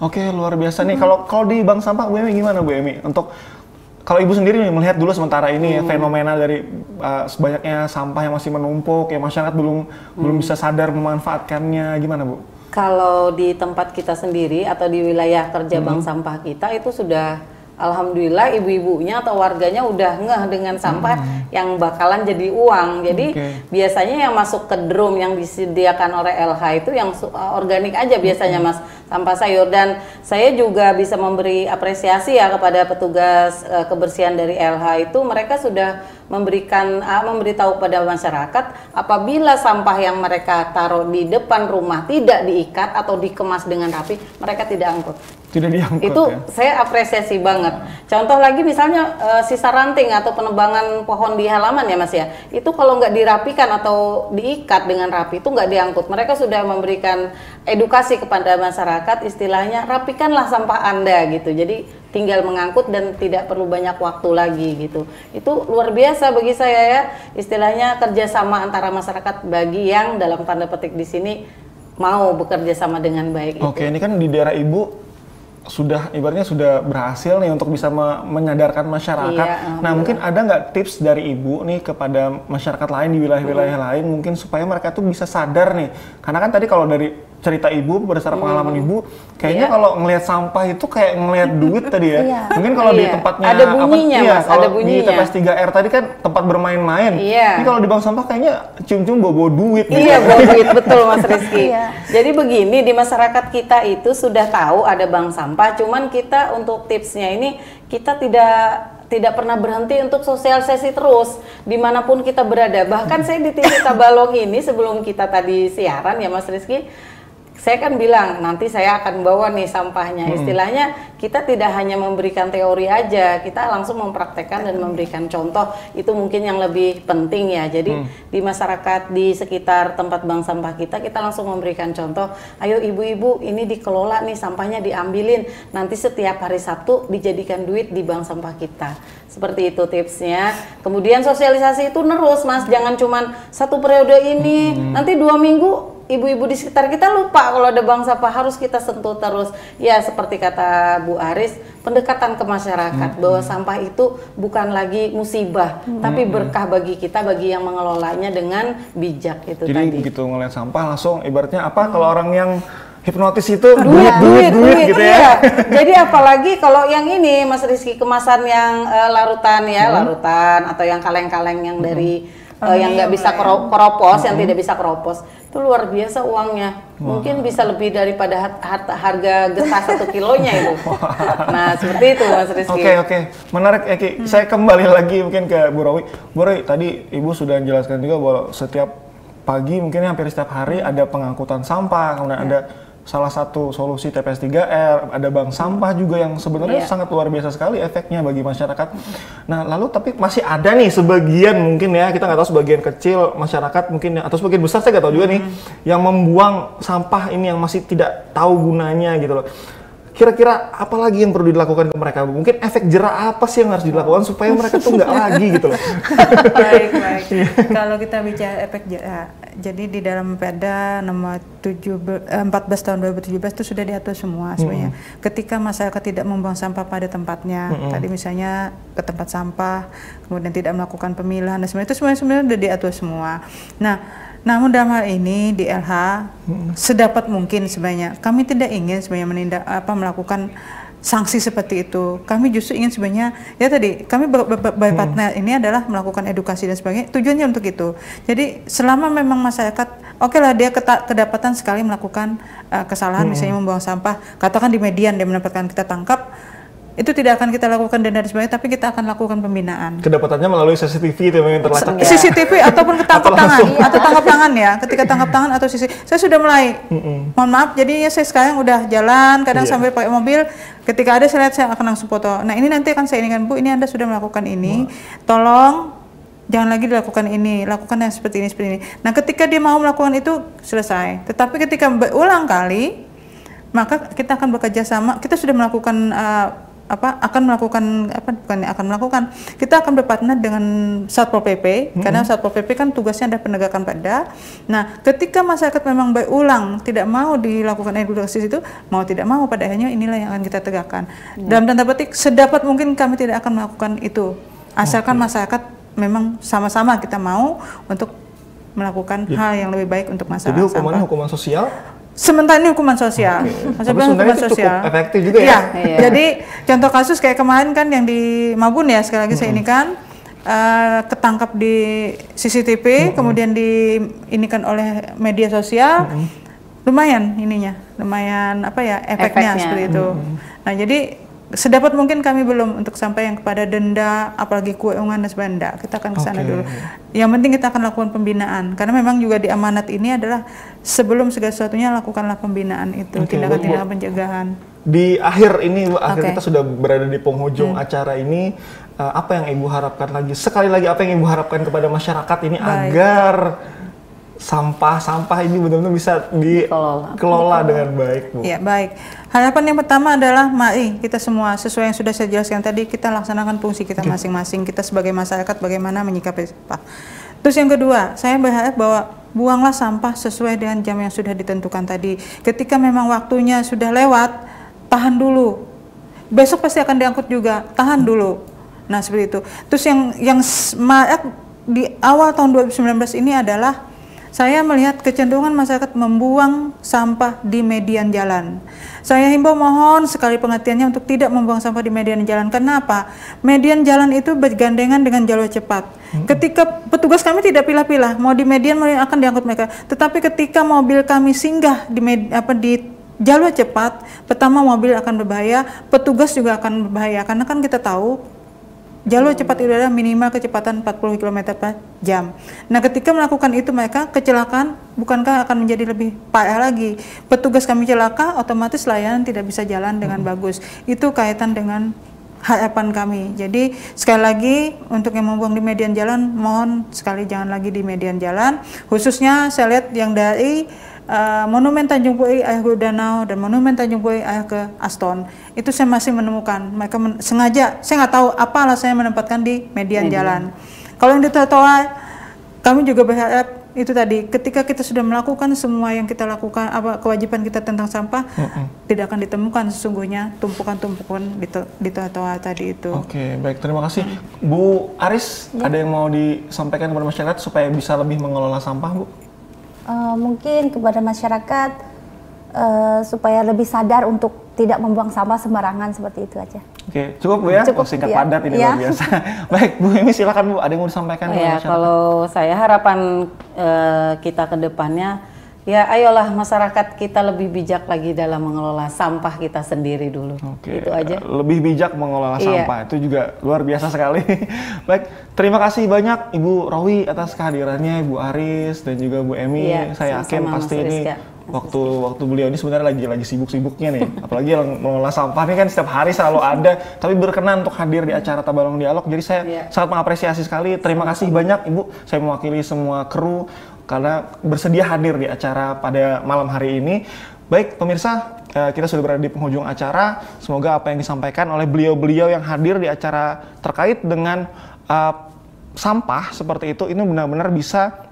Oke, luar biasa nih. Kalau hmm. kalau di bank sampah Bu Emi gimana Bu Emi? Untuk kalau ibu sendiri melihat dulu sementara ini hmm. ya mm. fenomena dari uh, eh, sebanyaknya sampah yang masih menumpuk ya masyarakat belum hmm. belum mm. bisa sadar memanfaatkannya gimana bu? Kalau di tempat kita sendiri atau di wilayah kerja hmm. bank sampah kita itu sudah alhamdulillah ibu-ibunya atau warganya udah ngeh dengan sampah hmm. yang bakalan jadi uang. Jadi okay. biasanya yang masuk ke drum yang disediakan oleh LH itu yang eh, organik aja hmm. biasanya Mas sampah sayur dan saya juga bisa memberi apresiasi ya kepada petugas eh, kebersihan dari LH itu mereka sudah memberikan uh, memberitahu kepada masyarakat apabila sampah yang mereka taruh di depan rumah tidak diikat atau dikemas dengan rapi, mereka tidak angkut. Tidak diangkut. Itu ya? saya apresiasi banget. Nah. Contoh lagi misalnya uh, sisa ranting atau penebangan pohon di halaman ya Mas ya. Itu kalau nggak dirapikan atau diikat dengan rapi itu nggak diangkut. Mereka sudah memberikan edukasi kepada masyarakat istilahnya rapikanlah sampah Anda gitu. Jadi tinggal mengangkut dan tidak perlu banyak waktu lagi gitu. Itu luar biasa bagi saya ya istilahnya kerjasama antara masyarakat bagi yang dalam tanda petik di sini mau bekerja sama dengan baik. Gitu. Oke, ini kan di daerah ibu sudah ibaratnya sudah berhasil nih untuk bisa me menyadarkan masyarakat. Iya, nah, mungkin ada nggak tips dari ibu nih kepada masyarakat lain di wilayah-wilayah mm-hmm. lain mungkin supaya mereka tuh bisa sadar nih. Karena kan tadi kalau dari cerita ibu berdasarkan hmm. pengalaman ibu kayaknya yeah. kalau ngelihat sampah itu kayak ngelihat duit tadi ya yeah. mungkin kalau yeah. di iya. tempatnya ada bunyinya apa, iya, ada bunyinya di TPS 3R tadi kan tempat bermain-main yeah. ini kalau di bank sampah kayaknya cium-cium bawa-bawa duit gitu. iya yeah, bobo duit betul mas Rizky yeah. jadi begini di masyarakat kita itu sudah tahu ada bank sampah cuman kita untuk tipsnya ini kita tidak tidak pernah berhenti untuk sosialisasi terus dimanapun kita berada bahkan saya di TV Tabalong ini sebelum kita tadi siaran ya Mas Rizky saya kan bilang nanti saya akan bawa nih sampahnya. Hmm. Istilahnya kita tidak hanya memberikan teori aja, kita langsung mempraktekkan dan memberikan contoh itu mungkin yang lebih penting ya. Jadi hmm. di masyarakat di sekitar tempat bank sampah kita kita langsung memberikan contoh. Ayo ibu-ibu ini dikelola nih sampahnya diambilin. Nanti setiap hari Sabtu dijadikan duit di bank sampah kita. Seperti itu tipsnya. Kemudian sosialisasi itu terus Mas, jangan cuma satu periode ini, hmm. nanti dua minggu ibu-ibu di sekitar kita lupa kalau ada bank sampah harus kita sentuh terus. Ya seperti kata Bu Aris, pendekatan ke masyarakat hmm. bahwa sampah itu bukan lagi musibah, hmm. tapi hmm. berkah bagi kita bagi yang mengelolanya dengan bijak itu Jadi tadi. begitu ngelihat sampah langsung ibaratnya apa hmm. kalau orang yang hipnotis itu duit, iya, duit, duit, duit, duit gitu iya. ya. Iya. Jadi apalagi kalau yang ini Mas Rizky kemasan yang uh, larutan ya, hmm. larutan atau yang kaleng-kaleng yang hmm. dari uh, yang nggak bisa kero keropos, hmm. yang tidak bisa keropos, itu luar biasa uangnya. Wow. Mungkin bisa lebih daripada harta harga getah satu kilonya itu. nah seperti itu Mas Rizky. Oke okay, oke, okay. menarik Eki. Hmm. Saya kembali lagi mungkin ke Bu Rowi. Bu Rowi tadi Ibu sudah jelaskan juga bahwa setiap pagi mungkin hampir setiap hari ada pengangkutan sampah, kemudian hmm. ada salah satu solusi TPS 3R, ada bank sampah juga yang sebenarnya yeah. sangat luar biasa sekali efeknya bagi masyarakat. Hmm. Nah, lalu tapi masih ada nih sebagian mungkin ya, kita nggak tahu sebagian kecil masyarakat mungkin ya, atau sebagian besar saya nggak tahu juga nih, hmm. yang membuang sampah ini yang masih tidak tahu gunanya gitu loh kira-kira apa lagi yang perlu dilakukan ke mereka? Mungkin efek jerah apa sih yang harus dilakukan supaya mereka tuh nggak lagi gitu loh. baik, baik. Iya. Kalau kita bicara efek jerah, jadi di dalam Perda nomor 17, 14 eh, tahun 2017 itu sudah diatur semua sebenarnya. Mm. Ketika masyarakat tidak membuang sampah pada tempatnya, mm. tadi misalnya ke tempat sampah, kemudian tidak melakukan pemilahan, dan sebenarnya itu semuanya sebenarnya sudah diatur semua. Nah, namun dalam hal ini di LH sedapat mungkin sebenarnya kami tidak ingin sebenarnya menindak apa melakukan sanksi seperti itu. Kami justru ingin sebenarnya ya tadi kami by partner ini adalah melakukan edukasi dan sebagainya. Tujuannya untuk itu. Jadi selama memang masyarakat oke okay lah dia kedapatan sekali melakukan uh, kesalahan hmm. misalnya membuang sampah, katakan di median dia mendapatkan kita tangkap itu tidak akan kita lakukan dan dan sebagainya, tapi kita akan lakukan pembinaan. Kedapatannya melalui CCTV itu yang terlacak. Ya. CCTV ataupun ketangkap atau tangan iya. atau tangkap tangan ya, ketika tangkap tangan atau CCTV. Saya sudah mulai. Mm-mm. Mohon maaf, Jadi saya sekarang udah jalan, kadang yeah. sampai pakai mobil. Ketika ada saya lihat saya akan langsung foto. Nah ini nanti akan saya ingatkan Bu, ini Anda sudah melakukan ini, wow. tolong jangan lagi dilakukan ini, lakukan yang seperti ini, seperti ini. Nah, ketika dia mau melakukan itu selesai. Tetapi ketika berulang kali, maka kita akan bekerja sama. Kita sudah melakukan uh, apa akan melakukan apa bukan akan melakukan kita akan berpartner dengan satpol pp hmm. karena satpol pp kan tugasnya ada penegakan perda nah ketika masyarakat memang baik ulang tidak mau dilakukan edukasi itu mau tidak mau pada akhirnya inilah yang akan kita tegakkan hmm. dalam tanda petik sedapat mungkin kami tidak akan melakukan itu asalkan okay. masyarakat memang sama-sama kita mau untuk melakukan ya. hal yang lebih baik untuk masyarakat. Jadi hukuman sosial sementara ini hukuman sosial. Okay. hukuman itu sosial. Cukup efektif juga ya. ya. Jadi contoh kasus kayak kemarin kan yang di Mabun ya sekali lagi mm -hmm. saya ini kan uh, eh, ketangkap di CCTV -hmm. kemudian di ini kan oleh media sosial. -hmm. Lumayan ininya, lumayan apa ya efeknya, efeknya. seperti itu. -hmm. Nah, jadi sedapat mungkin kami belum untuk sampai yang kepada denda apalagi keuangan dan sebagainya kita akan ke sana okay. dulu yang penting kita akan lakukan pembinaan karena memang juga di amanat ini adalah sebelum segala sesuatunya lakukanlah pembinaan itu tindakan-tindakan pencegahan di akhir ini akhir okay. kita sudah berada di penghujung hmm. acara ini eh, apa yang ibu harapkan lagi sekali lagi apa yang ibu harapkan kepada masyarakat ini Baik. agar sampah-sampah ini benar-benar bisa dikelola, dengan baik, Bu. Ya, baik. Harapan yang pertama adalah mari kita semua sesuai yang sudah saya jelaskan tadi kita laksanakan fungsi kita masing-masing. Kita sebagai masyarakat bagaimana menyikapi sampah. Terus yang kedua, saya berharap bahwa buanglah sampah sesuai dengan jam yang sudah ditentukan tadi. Ketika memang waktunya sudah lewat, tahan dulu. Besok pasti akan diangkut juga, tahan dulu. Nah, seperti itu. Terus yang yang di awal tahun 2019 ini adalah saya melihat kecenderungan masyarakat membuang sampah di median jalan. Saya himbau mohon sekali pengertiannya untuk tidak membuang sampah di median jalan. Kenapa? Median jalan itu bergandengan dengan jalur cepat. Hmm. Ketika petugas kami tidak pilah-pilah, mau di median mau akan diangkut mereka. Tetapi ketika mobil kami singgah di med, apa di jalur cepat, pertama mobil akan berbahaya, petugas juga akan berbahaya karena kan kita tahu jalur cepat itu adalah minimal kecepatan 40 km per jam. Nah, ketika melakukan itu mereka kecelakaan bukankah akan menjadi lebih payah lagi? Petugas kami celaka, otomatis layanan tidak bisa jalan dengan hmm. bagus. Itu kaitan dengan harapan kami. Jadi sekali lagi untuk yang membuang di median jalan, mohon sekali jangan lagi di median jalan. Khususnya saya lihat yang dari Eh, monumen Tanjung Puing ayah ke Danau dan monumen Tanjung Puing ayah ke Aston itu saya masih menemukan mereka men sengaja saya nggak tahu apa saya menempatkan di median, jalan kalau yang di trotoar kami juga berharap itu tadi ketika kita sudah melakukan semua yang kita lakukan apa kewajiban kita tentang sampah mm -hmm. tidak akan ditemukan sesungguhnya tumpukan-tumpukan di, di trotoar tadi itu. Oke okay, baik terima kasih mm. Bu Aris ya. ada yang mau disampaikan kepada masyarakat supaya bisa lebih mengelola sampah Bu? uh, mungkin kepada masyarakat uh, supaya lebih sadar untuk tidak membuang sampah sembarangan seperti itu aja. Oke, cukup Bu ya. Cukup, oh, singkat ya. padat ini ya. luar biasa. Baik, Bu ini silakan Bu, ada yang mau disampaikan? Oh, ya, kalau saya harapan uh, kita ke depannya Ya, ayolah masyarakat kita lebih bijak lagi dalam mengelola sampah kita sendiri dulu. Oke. Itu aja. Eh, lebih bijak mengelola iya. sampah itu juga luar biasa sekali. Baik, terima kasih banyak Ibu Rowi atas kehadirannya, Ibu Aris dan juga Bu Emi. Iya, Saya yakin pasti ini waktu waktu beliau ini sebenarnya lagi lagi sibuk-sibuknya nih. Apalagi yang mengelola sampah ini kan setiap hari selalu ada. Tapi berkenan untuk hadir di acara Tabalong Dialog. Jadi saya yeah. sangat mengapresiasi sekali. Terima kasih banyak Ibu. Saya mewakili semua kru karena bersedia hadir di acara pada malam hari ini. Baik, pemirsa, eh, kita sudah berada di penghujung acara. Semoga apa yang disampaikan oleh beliau-beliau yang hadir di acara terkait dengan uh, sampah seperti itu ini benar-benar bisa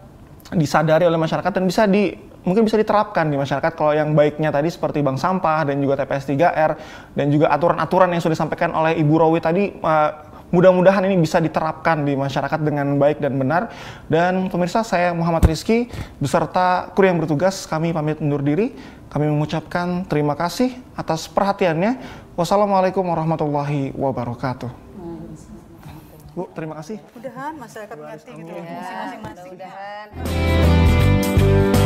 disadari oleh masyarakat dan bisa di mungkin bisa diterapkan di masyarakat kalau yang baiknya tadi seperti bank sampah dan juga TPS 3R dan juga aturan-aturan yang sudah disampaikan oleh Ibu Rowi tadi eh, mudah-mudahan ini bisa diterapkan di masyarakat dengan baik dan benar. Dan pemirsa, saya Muhammad Rizky beserta kru yang bertugas kami pamit undur diri. Kami mengucapkan terima kasih atas perhatiannya. Wassalamualaikum warahmatullahi wabarakatuh. Bu, terima kasih. Mudah-mudahan masyarakat mengerti gitu. Iya, masing-masing. mudah-mudahan.